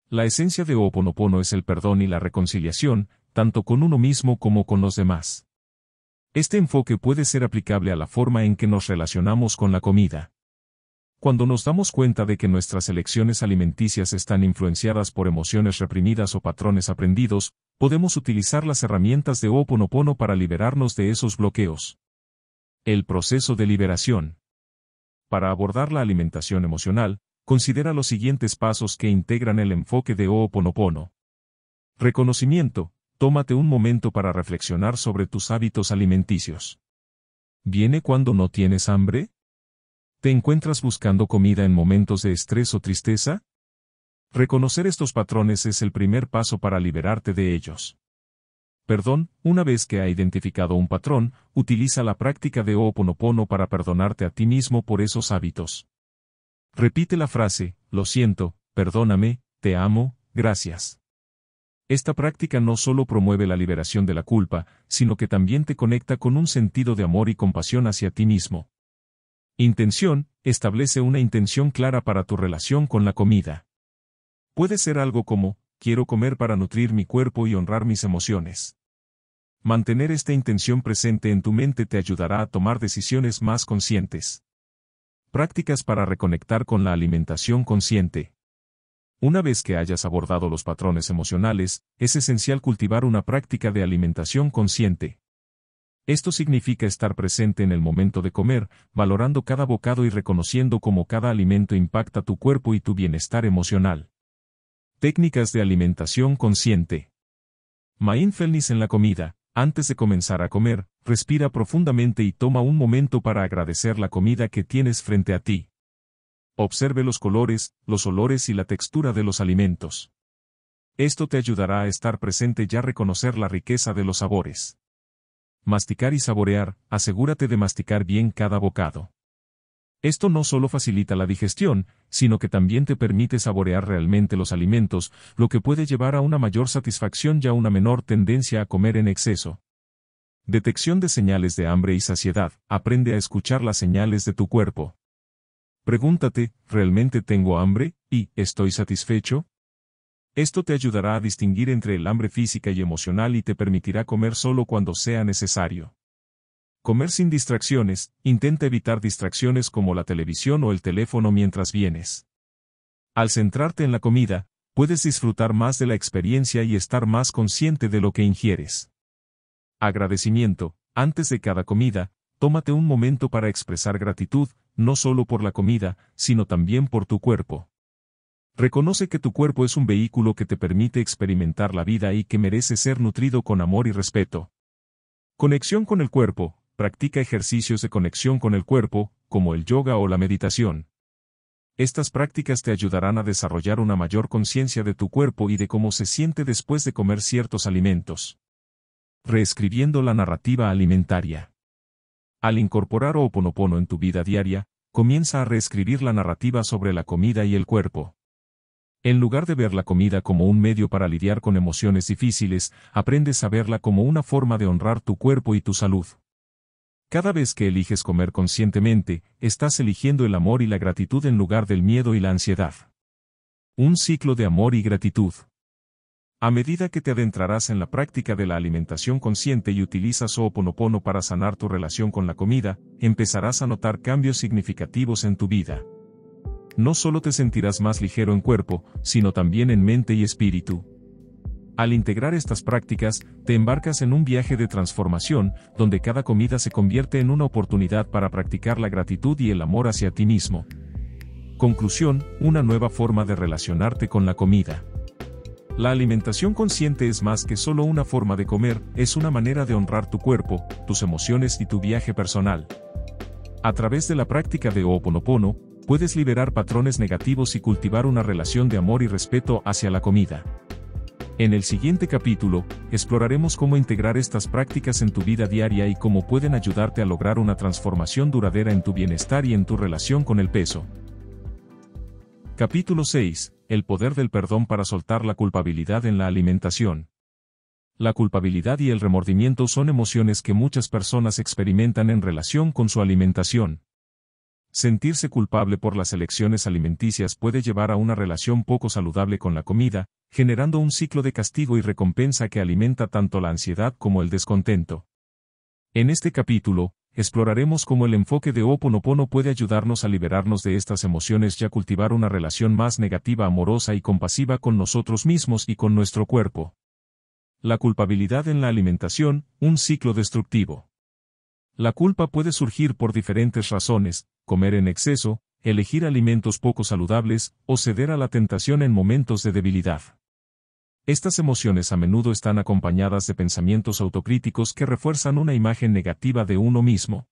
La esencia de Ho'oponopono es el perdón y la reconciliación, tanto con uno mismo como con los demás. Este enfoque puede ser aplicable a la forma en que nos relacionamos con la comida. Cuando nos damos cuenta de que nuestras elecciones alimenticias están influenciadas por emociones reprimidas o patrones aprendidos, podemos utilizar las herramientas de Ho Oponopono para liberarnos de esos bloqueos. El proceso de liberación. Para abordar la alimentación emocional, considera los siguientes pasos que integran el enfoque de Ho Oponopono. Reconocimiento. Tómate un momento para reflexionar sobre tus hábitos alimenticios. ¿Viene cuando no tienes hambre? ¿Te encuentras buscando comida en momentos de estrés o tristeza? Reconocer estos patrones es el primer paso para liberarte de ellos. Perdón, una vez que ha identificado un patrón, utiliza la práctica de Ho'oponopono para perdonarte a ti mismo por esos hábitos. Repite la frase, lo siento, perdóname, te amo, gracias. Esta práctica no solo promueve la liberación de la culpa, sino que también te conecta con un sentido de amor y compasión hacia ti mismo. Intención, establece una intención clara para tu relación con la comida. Puede ser algo como, quiero comer para nutrir mi cuerpo y honrar mis emociones. Mantener esta intención presente en tu mente te ayudará a tomar decisiones más conscientes. Prácticas para reconectar con la alimentación consciente. Una vez que hayas abordado los patrones emocionales, es esencial cultivar una práctica de alimentación consciente. Esto significa estar presente en el momento de comer, valorando cada bocado y reconociendo cómo cada alimento impacta tu cuerpo y tu bienestar emocional. Técnicas de alimentación consciente. Mindfulness en la comida. Antes de comenzar a comer, respira profundamente y toma un momento para agradecer la comida que tienes frente a ti. Observe los colores, los olores y la textura de los alimentos. Esto te ayudará a estar presente y a reconocer la riqueza de los sabores. Masticar y saborear, asegúrate de masticar bien cada bocado. Esto no solo facilita la digestión, sino que también te permite saborear realmente los alimentos, lo que puede llevar a una mayor satisfacción y a una menor tendencia a comer en exceso. Detección de señales de hambre y saciedad. Aprende a escuchar las señales de tu cuerpo. Pregúntate, ¿realmente tengo hambre? ¿Y estoy satisfecho? Esto te ayudará a distinguir entre el hambre física y emocional y te permitirá comer solo cuando sea necesario. Comer sin distracciones, intenta evitar distracciones como la televisión o el teléfono mientras vienes. Al centrarte en la comida, puedes disfrutar más de la experiencia y estar más consciente de lo que ingieres. Agradecimiento, antes de cada comida, tómate un momento para expresar gratitud, no solo por la comida, sino también por tu cuerpo. Reconoce que tu cuerpo es un vehículo que te permite experimentar la vida y que merece ser nutrido con amor y respeto. Conexión con el cuerpo. Practica ejercicios de conexión con el cuerpo, como el yoga o la meditación. Estas prácticas te ayudarán a desarrollar una mayor conciencia de tu cuerpo y de cómo se siente después de comer ciertos alimentos. Reescribiendo la narrativa alimentaria. Al incorporar oponopono en tu vida diaria, comienza a reescribir la narrativa sobre la comida y el cuerpo. En lugar de ver la comida como un medio para lidiar con emociones difíciles, aprendes a verla como una forma de honrar tu cuerpo y tu salud. Cada vez que eliges comer conscientemente, estás eligiendo el amor y la gratitud en lugar del miedo y la ansiedad. Un ciclo de amor y gratitud. A medida que te adentrarás en la práctica de la alimentación consciente y utilizas oponopono para sanar tu relación con la comida, empezarás a notar cambios significativos en tu vida no solo te sentirás más ligero en cuerpo, sino también en mente y espíritu. Al integrar estas prácticas, te embarcas en un viaje de transformación, donde cada comida se convierte en una oportunidad para practicar la gratitud y el amor hacia ti mismo. Conclusión, una nueva forma de relacionarte con la comida. La alimentación consciente es más que solo una forma de comer, es una manera de honrar tu cuerpo, tus emociones y tu viaje personal. A través de la práctica de Ho'oponopono, puedes liberar patrones negativos y cultivar una relación de amor y respeto hacia la comida. En el siguiente capítulo, exploraremos cómo integrar estas prácticas en tu vida diaria y cómo pueden ayudarte a lograr una transformación duradera en tu bienestar y en tu relación con el peso. Capítulo 6. El poder del perdón para soltar la culpabilidad en la alimentación. La culpabilidad y el remordimiento son emociones que muchas personas experimentan en relación con su alimentación. Sentirse culpable por las elecciones alimenticias puede llevar a una relación poco saludable con la comida, generando un ciclo de castigo y recompensa que alimenta tanto la ansiedad como el descontento. En este capítulo, exploraremos cómo el enfoque de Oponopono puede ayudarnos a liberarnos de estas emociones y a cultivar una relación más negativa, amorosa y compasiva con nosotros mismos y con nuestro cuerpo. La culpabilidad en la alimentación, un ciclo destructivo. La culpa puede surgir por diferentes razones, comer en exceso, elegir alimentos poco saludables o ceder a la tentación en momentos de debilidad. Estas emociones a menudo están acompañadas de pensamientos autocríticos que refuerzan una imagen negativa de uno mismo.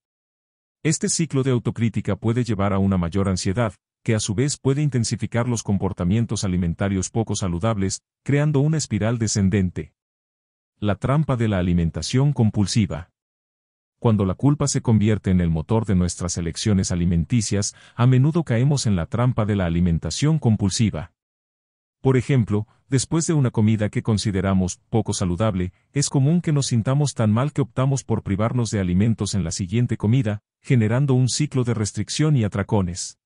Este ciclo de autocrítica puede llevar a una mayor ansiedad, que a su vez puede intensificar los comportamientos alimentarios poco saludables, creando una espiral descendente. La trampa de la alimentación compulsiva. Cuando la culpa se convierte en el motor de nuestras elecciones alimenticias, a menudo caemos en la trampa de la alimentación compulsiva. Por ejemplo, después de una comida que consideramos poco saludable, es común que nos sintamos tan mal que optamos por privarnos de alimentos en la siguiente comida, generando un ciclo de restricción y atracones.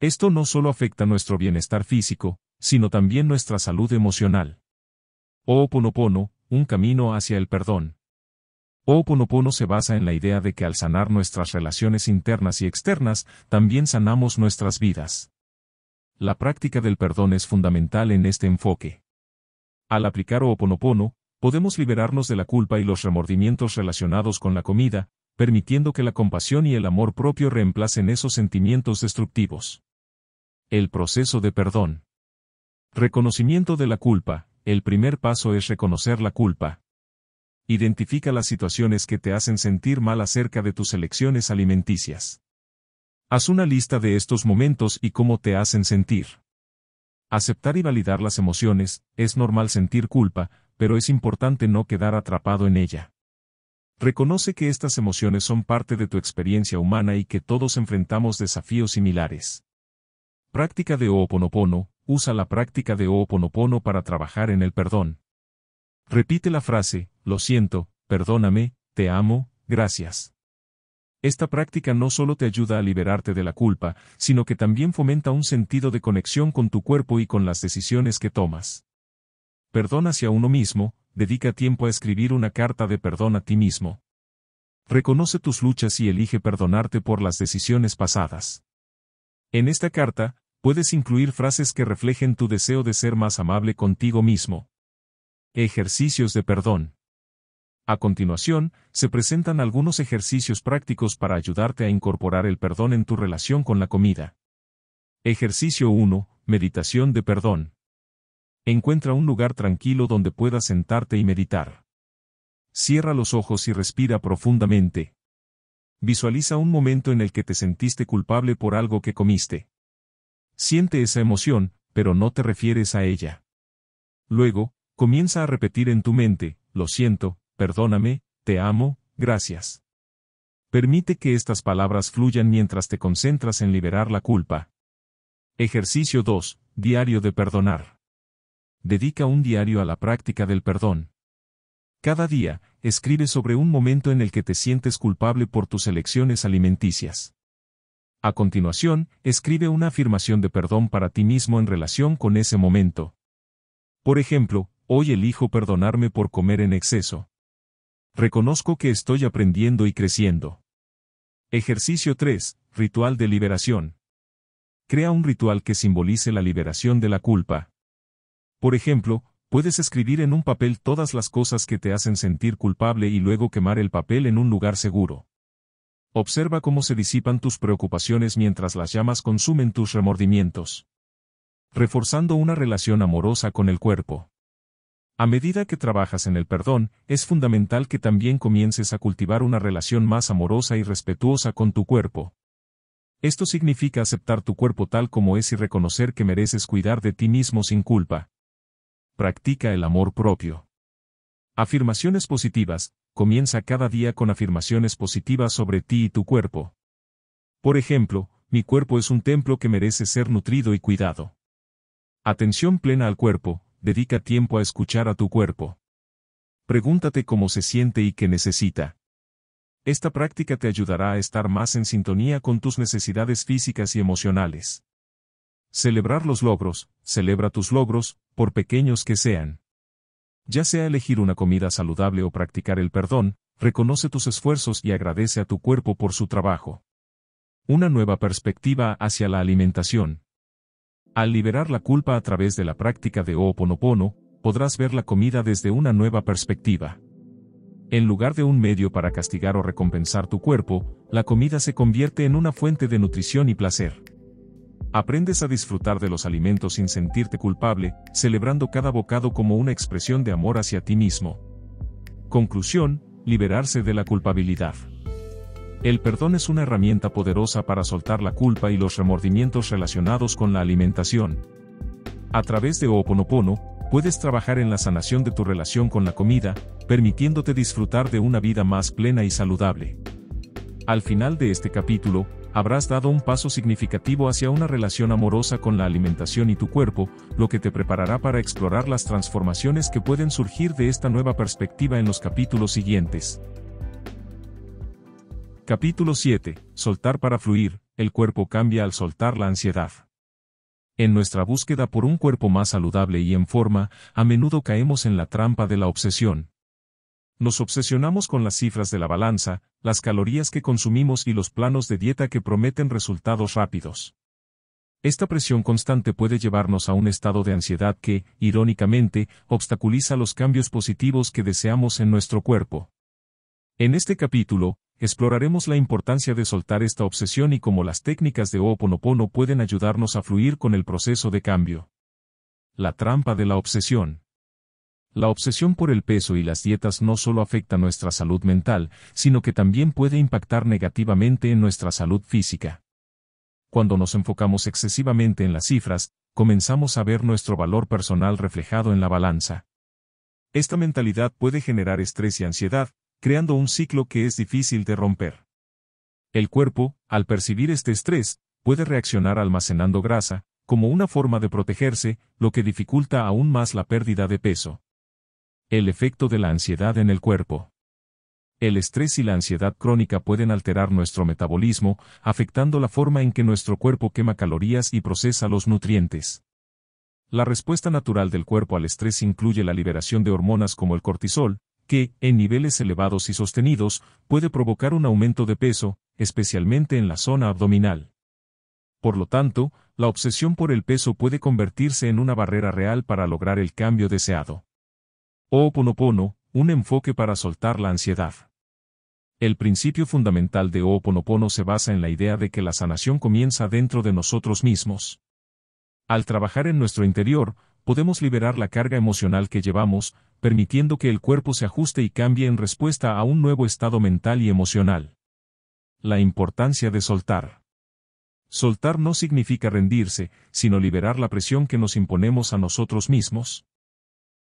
Esto no solo afecta nuestro bienestar físico, sino también nuestra salud emocional. ponopono, un camino hacia el perdón. Oponopono se basa en la idea de que al sanar nuestras relaciones internas y externas, también sanamos nuestras vidas. La práctica del perdón es fundamental en este enfoque. Al aplicar Oponopono, podemos liberarnos de la culpa y los remordimientos relacionados con la comida, permitiendo que la compasión y el amor propio reemplacen esos sentimientos destructivos. El proceso de perdón. Reconocimiento de la culpa. El primer paso es reconocer la culpa, Identifica las situaciones que te hacen sentir mal acerca de tus elecciones alimenticias. Haz una lista de estos momentos y cómo te hacen sentir. Aceptar y validar las emociones, es normal sentir culpa, pero es importante no quedar atrapado en ella. Reconoce que estas emociones son parte de tu experiencia humana y que todos enfrentamos desafíos similares. Práctica de Ho'oponopono, usa la práctica de Ho'oponopono para trabajar en el perdón. Repite la frase, lo siento, perdóname, te amo, gracias. Esta práctica no solo te ayuda a liberarte de la culpa, sino que también fomenta un sentido de conexión con tu cuerpo y con las decisiones que tomas. Perdón hacia uno mismo, dedica tiempo a escribir una carta de perdón a ti mismo. Reconoce tus luchas y elige perdonarte por las decisiones pasadas. En esta carta, puedes incluir frases que reflejen tu deseo de ser más amable contigo mismo. E ejercicios de perdón. A continuación, se presentan algunos ejercicios prácticos para ayudarte a incorporar el perdón en tu relación con la comida. Ejercicio 1. Meditación de perdón. Encuentra un lugar tranquilo donde puedas sentarte y meditar. Cierra los ojos y respira profundamente. Visualiza un momento en el que te sentiste culpable por algo que comiste. Siente esa emoción, pero no te refieres a ella. Luego, Comienza a repetir en tu mente, lo siento, perdóname, te amo, gracias. Permite que estas palabras fluyan mientras te concentras en liberar la culpa. Ejercicio 2. Diario de perdonar. Dedica un diario a la práctica del perdón. Cada día, escribe sobre un momento en el que te sientes culpable por tus elecciones alimenticias. A continuación, escribe una afirmación de perdón para ti mismo en relación con ese momento. Por ejemplo, hoy elijo perdonarme por comer en exceso. Reconozco que estoy aprendiendo y creciendo. Ejercicio 3. Ritual de liberación. Crea un ritual que simbolice la liberación de la culpa. Por ejemplo, puedes escribir en un papel todas las cosas que te hacen sentir culpable y luego quemar el papel en un lugar seguro. Observa cómo se disipan tus preocupaciones mientras las llamas consumen tus remordimientos. Reforzando una relación amorosa con el cuerpo. A medida que trabajas en el perdón, es fundamental que también comiences a cultivar una relación más amorosa y respetuosa con tu cuerpo. Esto significa aceptar tu cuerpo tal como es y reconocer que mereces cuidar de ti mismo sin culpa. Practica el amor propio. Afirmaciones positivas. Comienza cada día con afirmaciones positivas sobre ti y tu cuerpo. Por ejemplo, mi cuerpo es un templo que merece ser nutrido y cuidado. Atención plena al cuerpo, dedica tiempo a escuchar a tu cuerpo. Pregúntate cómo se siente y qué necesita. Esta práctica te ayudará a estar más en sintonía con tus necesidades físicas y emocionales. Celebrar los logros, celebra tus logros, por pequeños que sean. Ya sea elegir una comida saludable o practicar el perdón, reconoce tus esfuerzos y agradece a tu cuerpo por su trabajo. Una nueva perspectiva hacia la alimentación. Al liberar la culpa a través de la práctica de Ho'oponopono, podrás ver la comida desde una nueva perspectiva. En lugar de un medio para castigar o recompensar tu cuerpo, la comida se convierte en una fuente de nutrición y placer. Aprendes a disfrutar de los alimentos sin sentirte culpable, celebrando cada bocado como una expresión de amor hacia ti mismo. Conclusión, liberarse de la culpabilidad. El perdón es una herramienta poderosa para soltar la culpa y los remordimientos relacionados con la alimentación. A través de Oponopono, puedes trabajar en la sanación de tu relación con la comida, permitiéndote disfrutar de una vida más plena y saludable. Al final de este capítulo, habrás dado un paso significativo hacia una relación amorosa con la alimentación y tu cuerpo, lo que te preparará para explorar las transformaciones que pueden surgir de esta nueva perspectiva en los capítulos siguientes. Capítulo 7. Soltar para fluir. El cuerpo cambia al soltar la ansiedad. En nuestra búsqueda por un cuerpo más saludable y en forma, a menudo caemos en la trampa de la obsesión. Nos obsesionamos con las cifras de la balanza, las calorías que consumimos y los planos de dieta que prometen resultados rápidos. Esta presión constante puede llevarnos a un estado de ansiedad que, irónicamente, obstaculiza los cambios positivos que deseamos en nuestro cuerpo. En este capítulo, exploraremos la importancia de soltar esta obsesión y cómo las técnicas de oponopono pueden ayudarnos a fluir con el proceso de cambio. La trampa de la obsesión. La obsesión por el peso y las dietas no solo afecta nuestra salud mental, sino que también puede impactar negativamente en nuestra salud física. Cuando nos enfocamos excesivamente en las cifras, comenzamos a ver nuestro valor personal reflejado en la balanza. Esta mentalidad puede generar estrés y ansiedad, creando un ciclo que es difícil de romper. El cuerpo, al percibir este estrés, puede reaccionar almacenando grasa, como una forma de protegerse, lo que dificulta aún más la pérdida de peso. El efecto de la ansiedad en el cuerpo. El estrés y la ansiedad crónica pueden alterar nuestro metabolismo, afectando la forma en que nuestro cuerpo quema calorías y procesa los nutrientes. La respuesta natural del cuerpo al estrés incluye la liberación de hormonas como el cortisol, que, en niveles elevados y sostenidos, puede provocar un aumento de peso, especialmente en la zona abdominal. Por lo tanto, la obsesión por el peso puede convertirse en una barrera real para lograr el cambio deseado. Oh, oponopono, un enfoque para soltar la ansiedad. El principio fundamental de oh, oponopono se basa en la idea de que la sanación comienza dentro de nosotros mismos. Al trabajar en nuestro interior, podemos liberar la carga emocional que llevamos, permitiendo que el cuerpo se ajuste y cambie en respuesta a un nuevo estado mental y emocional. La importancia de soltar. Soltar no significa rendirse, sino liberar la presión que nos imponemos a nosotros mismos.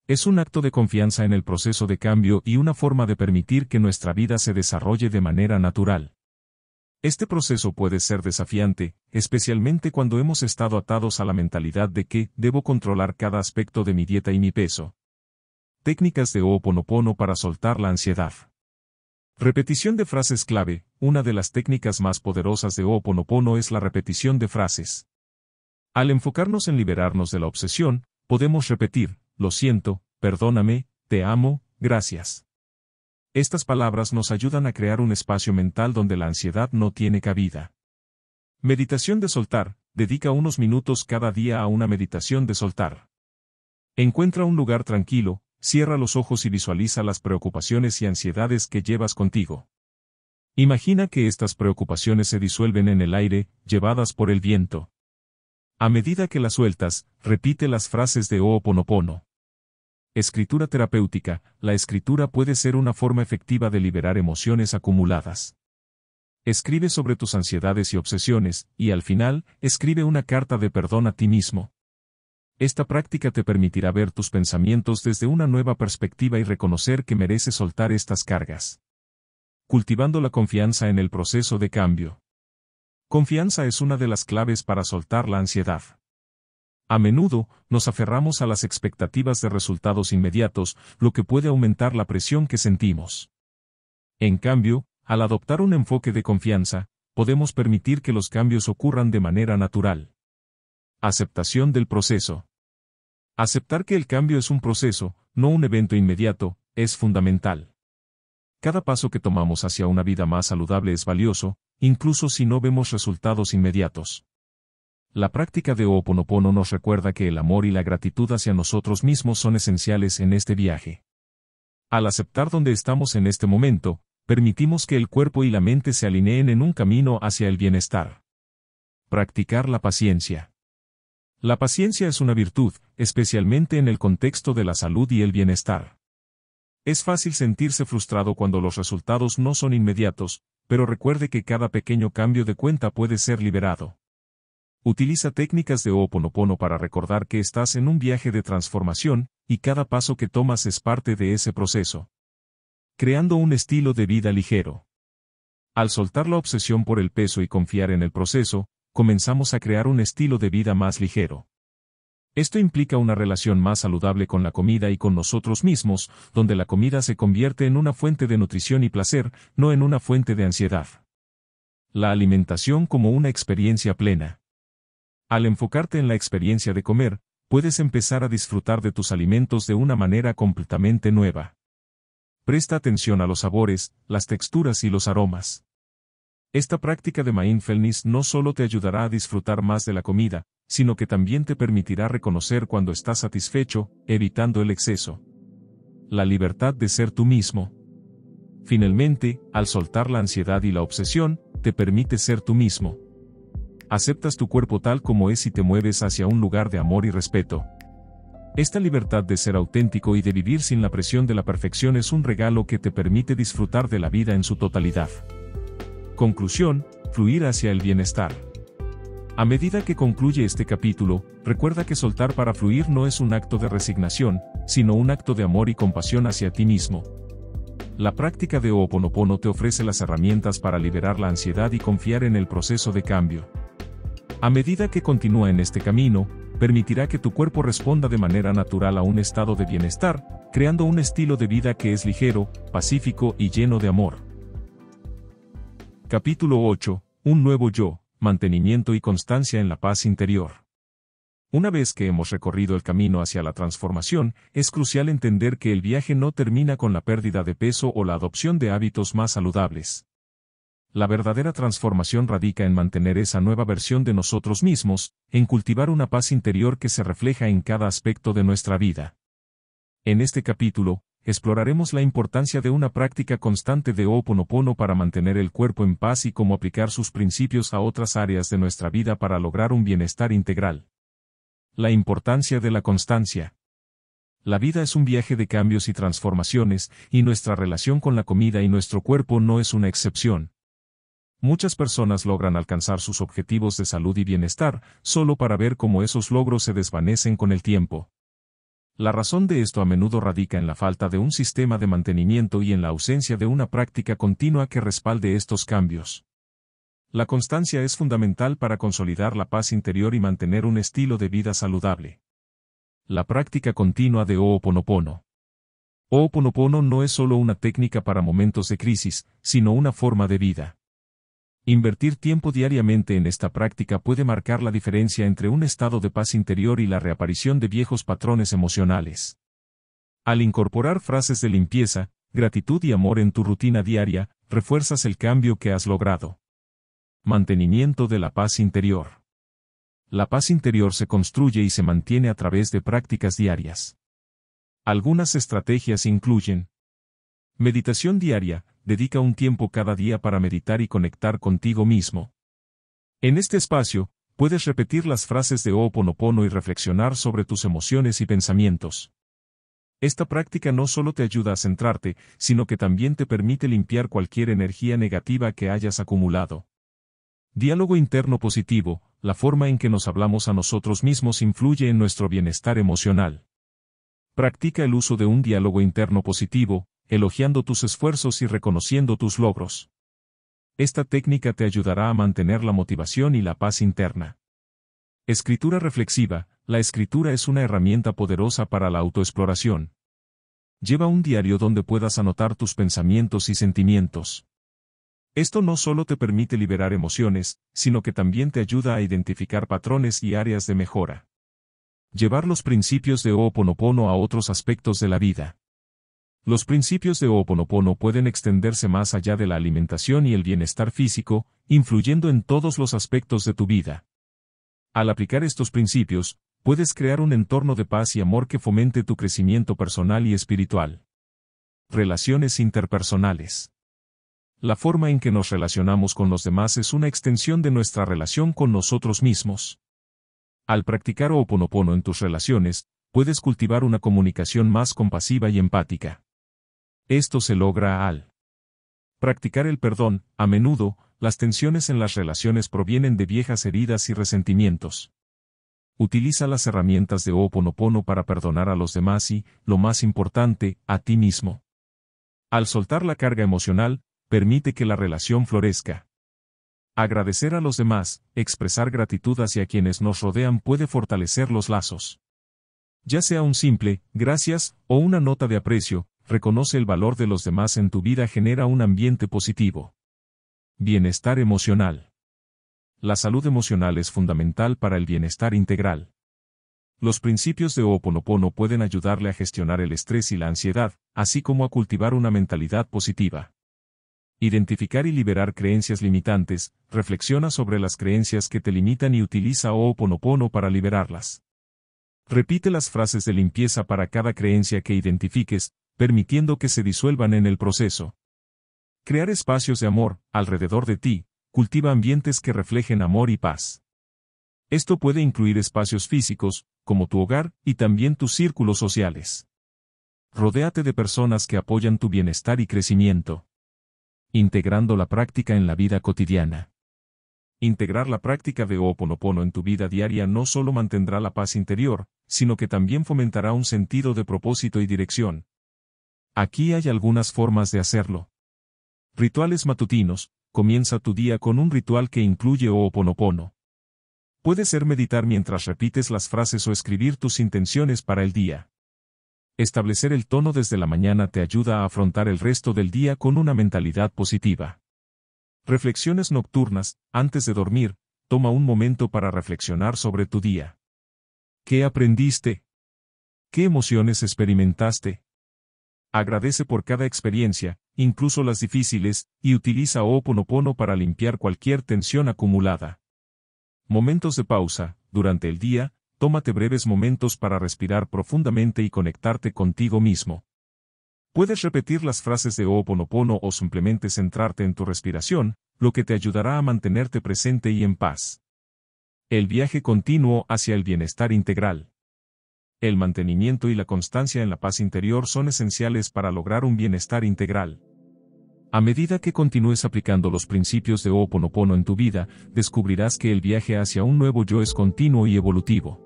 Es un acto de confianza en el proceso de cambio y una forma de permitir que nuestra vida se desarrolle de manera natural. Este proceso puede ser desafiante, especialmente cuando hemos estado atados a la mentalidad de que debo controlar cada aspecto de mi dieta y mi peso. Técnicas de Ho'oponopono para soltar la ansiedad. Repetición de frases clave. Una de las técnicas más poderosas de Ho'oponopono es la repetición de frases. Al enfocarnos en liberarnos de la obsesión, podemos repetir, lo siento, perdóname, te amo, gracias. Estas palabras nos ayudan a crear un espacio mental donde la ansiedad no tiene cabida. Meditación de soltar. Dedica unos minutos cada día a una meditación de soltar. Encuentra un lugar tranquilo, cierra los ojos y visualiza las preocupaciones y ansiedades que llevas contigo. Imagina que estas preocupaciones se disuelven en el aire, llevadas por el viento. A medida que las sueltas, repite las frases de Ho'oponopono. Escritura terapéutica, la escritura puede ser una forma efectiva de liberar emociones acumuladas. Escribe sobre tus ansiedades y obsesiones, y al final, escribe una carta de perdón a ti mismo. Esta práctica te permitirá ver tus pensamientos desde una nueva perspectiva y reconocer que mereces soltar estas cargas. Cultivando la confianza en el proceso de cambio. Confianza es una de las claves para soltar la ansiedad. A menudo, nos aferramos a las expectativas de resultados inmediatos, lo que puede aumentar la presión que sentimos. En cambio, al adoptar un enfoque de confianza, podemos permitir que los cambios ocurran de manera natural. Aceptación del proceso. Aceptar que el cambio es un proceso, no un evento inmediato, es fundamental. Cada paso que tomamos hacia una vida más saludable es valioso, incluso si no vemos resultados inmediatos. La práctica de oponopono nos recuerda que el amor y la gratitud hacia nosotros mismos son esenciales en este viaje. Al aceptar donde estamos en este momento, permitimos que el cuerpo y la mente se alineen en un camino hacia el bienestar. Practicar la paciencia. La paciencia es una virtud, especialmente en el contexto de la salud y el bienestar. Es fácil sentirse frustrado cuando los resultados no son inmediatos, pero recuerde que cada pequeño cambio de cuenta puede ser liberado. Utiliza técnicas de oponopono para recordar que estás en un viaje de transformación, y cada paso que tomas es parte de ese proceso. Creando un estilo de vida ligero. Al soltar la obsesión por el peso y confiar en el proceso, comenzamos a crear un estilo de vida más ligero. Esto implica una relación más saludable con la comida y con nosotros mismos, donde la comida se convierte en una fuente de nutrición y placer, no en una fuente de ansiedad. La alimentación como una experiencia plena. Al enfocarte en la experiencia de comer, puedes empezar a disfrutar de tus alimentos de una manera completamente nueva. Presta atención a los sabores, las texturas y los aromas. Esta práctica de mindfulness no solo te ayudará a disfrutar más de la comida, sino que también te permitirá reconocer cuando estás satisfecho, evitando el exceso. La libertad de ser tú mismo. Finalmente, al soltar la ansiedad y la obsesión, te permite ser tú mismo aceptas tu cuerpo tal como es y te mueves hacia un lugar de amor y respeto. Esta libertad de ser auténtico y de vivir sin la presión de la perfección es un regalo que te permite disfrutar de la vida en su totalidad. Conclusión, fluir hacia el bienestar. A medida que concluye este capítulo, recuerda que soltar para fluir no es un acto de resignación, sino un acto de amor y compasión hacia ti mismo. La práctica de Ho'oponopono te ofrece las herramientas para liberar la ansiedad y confiar en el proceso de cambio. A medida que continúa en este camino, permitirá que tu cuerpo responda de manera natural a un estado de bienestar, creando un estilo de vida que es ligero, pacífico y lleno de amor. Capítulo 8. Un nuevo yo, mantenimiento y constancia en la paz interior. Una vez que hemos recorrido el camino hacia la transformación, es crucial entender que el viaje no termina con la pérdida de peso o la adopción de hábitos más saludables. La verdadera transformación radica en mantener esa nueva versión de nosotros mismos, en cultivar una paz interior que se refleja en cada aspecto de nuestra vida. En este capítulo, exploraremos la importancia de una práctica constante de oponopono para mantener el cuerpo en paz y cómo aplicar sus principios a otras áreas de nuestra vida para lograr un bienestar integral. La importancia de la constancia. La vida es un viaje de cambios y transformaciones, y nuestra relación con la comida y nuestro cuerpo no es una excepción. Muchas personas logran alcanzar sus objetivos de salud y bienestar, solo para ver cómo esos logros se desvanecen con el tiempo. La razón de esto a menudo radica en la falta de un sistema de mantenimiento y en la ausencia de una práctica continua que respalde estos cambios. La constancia es fundamental para consolidar la paz interior y mantener un estilo de vida saludable. La práctica continua de Ho'oponopono. Ho'oponopono no es solo una técnica para momentos de crisis, sino una forma de vida. Invertir tiempo diariamente en esta práctica puede marcar la diferencia entre un estado de paz interior y la reaparición de viejos patrones emocionales. Al incorporar frases de limpieza, gratitud y amor en tu rutina diaria, refuerzas el cambio que has logrado. Mantenimiento de la paz interior. La paz interior se construye y se mantiene a través de prácticas diarias. Algunas estrategias incluyen meditación diaria, dedica un tiempo cada día para meditar y conectar contigo mismo. En este espacio, puedes repetir las frases de Oponopono y reflexionar sobre tus emociones y pensamientos. Esta práctica no solo te ayuda a centrarte, sino que también te permite limpiar cualquier energía negativa que hayas acumulado. Diálogo interno positivo, la forma en que nos hablamos a nosotros mismos influye en nuestro bienestar emocional. Practica el uso de un diálogo interno positivo, elogiando tus esfuerzos y reconociendo tus logros. Esta técnica te ayudará a mantener la motivación y la paz interna. Escritura reflexiva, la escritura es una herramienta poderosa para la autoexploración. Lleva un diario donde puedas anotar tus pensamientos y sentimientos. Esto no solo te permite liberar emociones, sino que también te ayuda a identificar patrones y áreas de mejora. Llevar los principios de Ho'oponopono a otros aspectos de la vida. Los principios de Oponopono pueden extenderse más allá de la alimentación y el bienestar físico, influyendo en todos los aspectos de tu vida. Al aplicar estos principios, puedes crear un entorno de paz y amor que fomente tu crecimiento personal y espiritual. Relaciones interpersonales. La forma en que nos relacionamos con los demás es una extensión de nuestra relación con nosotros mismos. Al practicar Oponopono en tus relaciones, puedes cultivar una comunicación más compasiva y empática. Esto se logra al practicar el perdón, a menudo, las tensiones en las relaciones provienen de viejas heridas y resentimientos. Utiliza las herramientas de Oponopono para perdonar a los demás y, lo más importante, a ti mismo. Al soltar la carga emocional, permite que la relación florezca. Agradecer a los demás, expresar gratitud hacia quienes nos rodean puede fortalecer los lazos. Ya sea un simple, gracias, o una nota de aprecio, reconoce el valor de los demás en tu vida genera un ambiente positivo. Bienestar emocional. La salud emocional es fundamental para el bienestar integral. Los principios de Oponopono pueden ayudarle a gestionar el estrés y la ansiedad, así como a cultivar una mentalidad positiva. Identificar y liberar creencias limitantes, reflexiona sobre las creencias que te limitan y utiliza Ooponopono para liberarlas. Repite las frases de limpieza para cada creencia que identifiques, permitiendo que se disuelvan en el proceso. Crear espacios de amor, alrededor de ti, cultiva ambientes que reflejen amor y paz. Esto puede incluir espacios físicos, como tu hogar, y también tus círculos sociales. Rodéate de personas que apoyan tu bienestar y crecimiento. Integrando la práctica en la vida cotidiana. Integrar la práctica de oponopono en tu vida diaria no solo mantendrá la paz interior, sino que también fomentará un sentido de propósito y dirección, Aquí hay algunas formas de hacerlo. Rituales matutinos, comienza tu día con un ritual que incluye oponopono. Puede ser meditar mientras repites las frases o escribir tus intenciones para el día. Establecer el tono desde la mañana te ayuda a afrontar el resto del día con una mentalidad positiva. Reflexiones nocturnas, antes de dormir, toma un momento para reflexionar sobre tu día. ¿Qué aprendiste? ¿Qué emociones experimentaste? agradece por cada experiencia, incluso las difíciles, y utiliza Ooponopono para limpiar cualquier tensión acumulada. Momentos de pausa, durante el día, tómate breves momentos para respirar profundamente y conectarte contigo mismo. Puedes repetir las frases de Ooponopono o simplemente centrarte en tu respiración, lo que te ayudará a mantenerte presente y en paz. El viaje continuo hacia el bienestar integral el mantenimiento y la constancia en la paz interior son esenciales para lograr un bienestar integral. A medida que continúes aplicando los principios de Oponopono en tu vida, descubrirás que el viaje hacia un nuevo yo es continuo y evolutivo.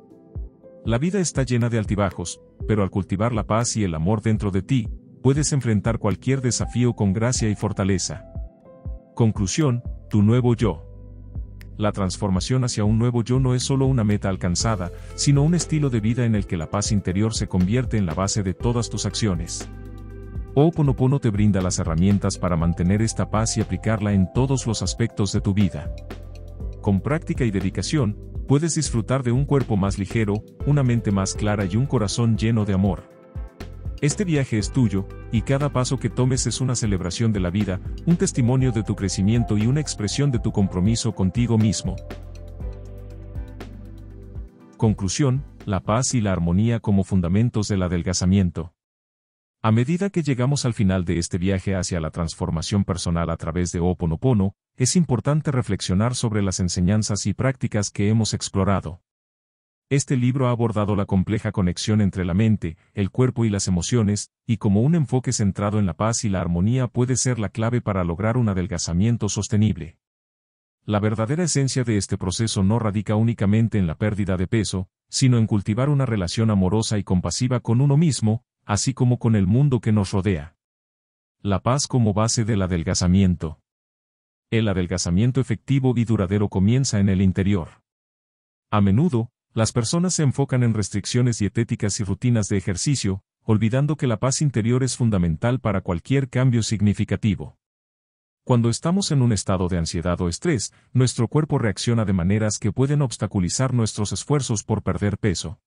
La vida está llena de altibajos, pero al cultivar la paz y el amor dentro de ti, puedes enfrentar cualquier desafío con gracia y fortaleza. Conclusión, tu nuevo yo. La transformación hacia un nuevo yo no es solo una meta alcanzada, sino un estilo de vida en el que la paz interior se convierte en la base de todas tus acciones. Ho'oponopono oh, te brinda las herramientas para mantener esta paz y aplicarla en todos los aspectos de tu vida. Con práctica y dedicación, puedes disfrutar de un cuerpo más ligero, una mente más clara y un corazón lleno de amor. Este viaje es tuyo, y cada paso que tomes es una celebración de la vida, un testimonio de tu crecimiento y una expresión de tu compromiso contigo mismo. Conclusión, la paz y la armonía como fundamentos del adelgazamiento. A medida que llegamos al final de este viaje hacia la transformación personal a través de Oponopono, es importante reflexionar sobre las enseñanzas y prácticas que hemos explorado. Este libro ha abordado la compleja conexión entre la mente, el cuerpo y las emociones, y como un enfoque centrado en la paz y la armonía puede ser la clave para lograr un adelgazamiento sostenible. La verdadera esencia de este proceso no radica únicamente en la pérdida de peso, sino en cultivar una relación amorosa y compasiva con uno mismo, así como con el mundo que nos rodea. La paz como base del adelgazamiento. El adelgazamiento efectivo y duradero comienza en el interior. A menudo, las personas se enfocan en restricciones dietéticas y rutinas de ejercicio, olvidando que la paz interior es fundamental para cualquier cambio significativo. Cuando estamos en un estado de ansiedad o estrés, nuestro cuerpo reacciona de maneras que pueden obstaculizar nuestros esfuerzos por perder peso.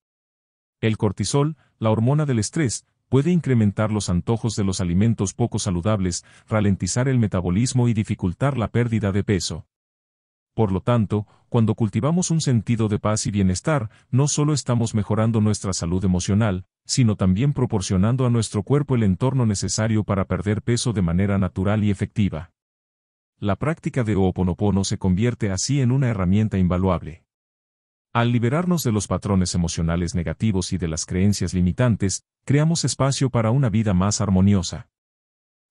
El cortisol, la hormona del estrés, puede incrementar los antojos de los alimentos poco saludables, ralentizar el metabolismo y dificultar la pérdida de peso. Por lo tanto, cuando cultivamos un sentido de paz y bienestar, no solo estamos mejorando nuestra salud emocional, sino también proporcionando a nuestro cuerpo el entorno necesario para perder peso de manera natural y efectiva. La práctica de Ho'oponopono se convierte así en una herramienta invaluable. Al liberarnos de los patrones emocionales negativos y de las creencias limitantes, creamos espacio para una vida más armoniosa.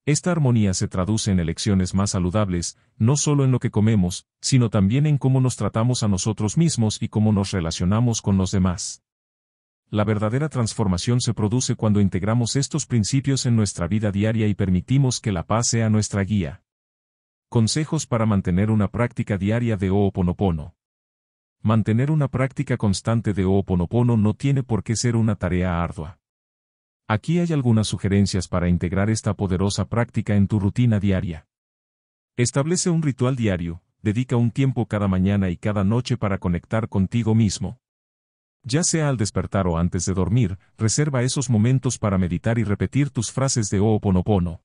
Esta armonía se traduce en elecciones más saludables, no solo en lo que comemos, sino también en cómo nos tratamos a nosotros mismos y cómo nos relacionamos con los demás. La verdadera transformación se produce cuando integramos estos principios en nuestra vida diaria y permitimos que la paz sea nuestra guía. Consejos para mantener una práctica diaria de oponopono. Mantener una práctica constante de Ho'oponopono no tiene por qué ser una tarea ardua. Aquí hay algunas sugerencias para integrar esta poderosa práctica en tu rutina diaria. Establece un ritual diario, dedica un tiempo cada mañana y cada noche para conectar contigo mismo. Ya sea al despertar o antes de dormir, reserva esos momentos para meditar y repetir tus frases de Ho'oponopono.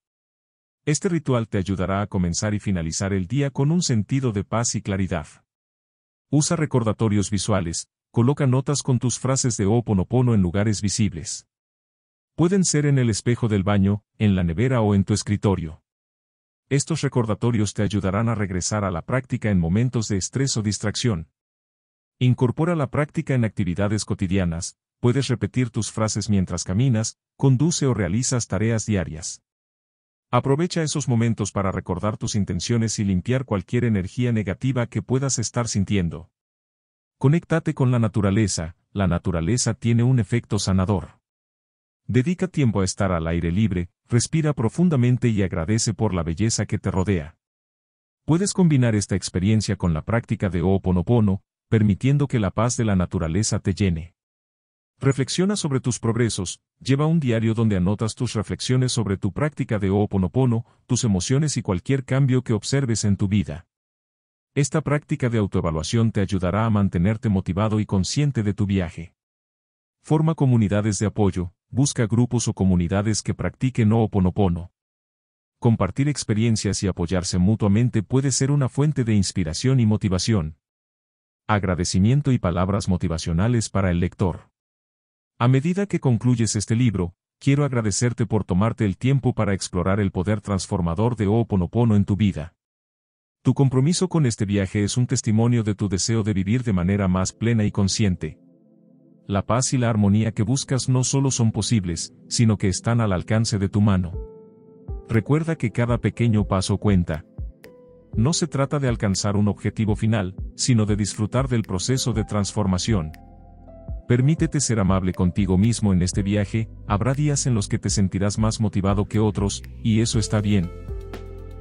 Este ritual te ayudará a comenzar y finalizar el día con un sentido de paz y claridad. Usa recordatorios visuales, coloca notas con tus frases de Ho'oponopono en lugares visibles. Pueden ser en el espejo del baño, en la nevera o en tu escritorio. Estos recordatorios te ayudarán a regresar a la práctica en momentos de estrés o distracción. Incorpora la práctica en actividades cotidianas, puedes repetir tus frases mientras caminas, conduce o realizas tareas diarias. Aprovecha esos momentos para recordar tus intenciones y limpiar cualquier energía negativa que puedas estar sintiendo. Conéctate con la naturaleza, la naturaleza tiene un efecto sanador. Dedica tiempo a estar al aire libre, respira profundamente y agradece por la belleza que te rodea. Puedes combinar esta experiencia con la práctica de Ho'oponopono, permitiendo que la paz de la naturaleza te llene. Reflexiona sobre tus progresos, lleva un diario donde anotas tus reflexiones sobre tu práctica de Ho'oponopono, tus emociones y cualquier cambio que observes en tu vida. Esta práctica de autoevaluación te ayudará a mantenerte motivado y consciente de tu viaje. Forma comunidades de apoyo, busca grupos o comunidades que practiquen Ooponopono. Compartir experiencias y apoyarse mutuamente puede ser una fuente de inspiración y motivación. Agradecimiento y palabras motivacionales para el lector. A medida que concluyes este libro, quiero agradecerte por tomarte el tiempo para explorar el poder transformador de Ooponopono en tu vida. Tu compromiso con este viaje es un testimonio de tu deseo de vivir de manera más plena y consciente la paz y la armonía que buscas no solo son posibles, sino que están al alcance de tu mano. Recuerda que cada pequeño paso cuenta. No se trata de alcanzar un objetivo final, sino de disfrutar del proceso de transformación. Permítete ser amable contigo mismo en este viaje, habrá días en los que te sentirás más motivado que otros, y eso está bien.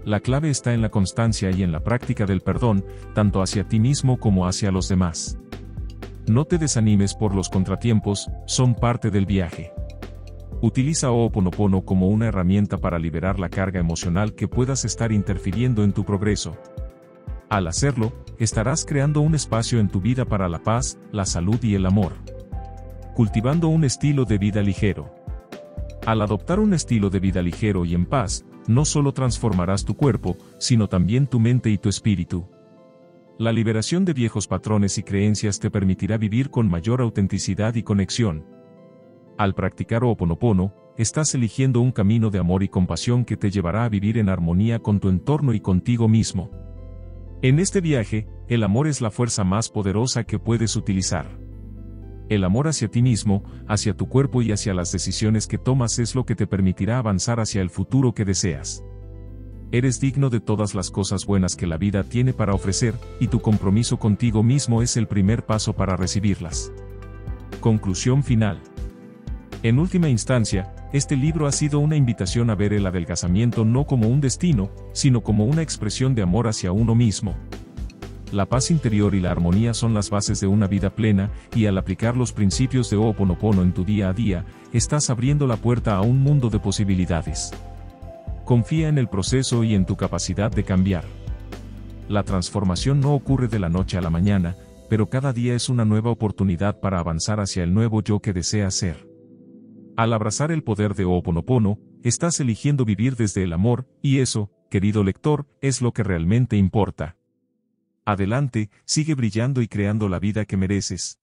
La clave está en la constancia y en la práctica del perdón, tanto hacia ti mismo como hacia los demás. No te desanimes por los contratiempos, son parte del viaje. Utiliza Ooponopono como una herramienta para liberar la carga emocional que puedas estar interfiriendo en tu progreso. Al hacerlo, estarás creando un espacio en tu vida para la paz, la salud y el amor. Cultivando un estilo de vida ligero. Al adoptar un estilo de vida ligero y en paz, no solo transformarás tu cuerpo, sino también tu mente y tu espíritu. La liberación de viejos patrones y creencias te permitirá vivir con mayor autenticidad y conexión. Al practicar Oponopono, estás eligiendo un camino de amor y compasión que te llevará a vivir en armonía con tu entorno y contigo mismo. En este viaje, el amor es la fuerza más poderosa que puedes utilizar. El amor hacia ti mismo, hacia tu cuerpo y hacia las decisiones que tomas es lo que te permitirá avanzar hacia el futuro que deseas eres digno de todas las cosas buenas que la vida tiene para ofrecer, y tu compromiso contigo mismo es el primer paso para recibirlas. Conclusión final. En última instancia, este libro ha sido una invitación a ver el adelgazamiento no como un destino, sino como una expresión de amor hacia uno mismo. La paz interior y la armonía son las bases de una vida plena, y al aplicar los principios de Oponopono en tu día a día, estás abriendo la puerta a un mundo de posibilidades. Confía en el proceso y en tu capacidad de cambiar. La transformación no ocurre de la noche a la mañana, pero cada día es una nueva oportunidad para avanzar hacia el nuevo yo que deseas ser. Al abrazar el poder de Oponopono, estás eligiendo vivir desde el amor, y eso, querido lector, es lo que realmente importa. Adelante, sigue brillando y creando la vida que mereces.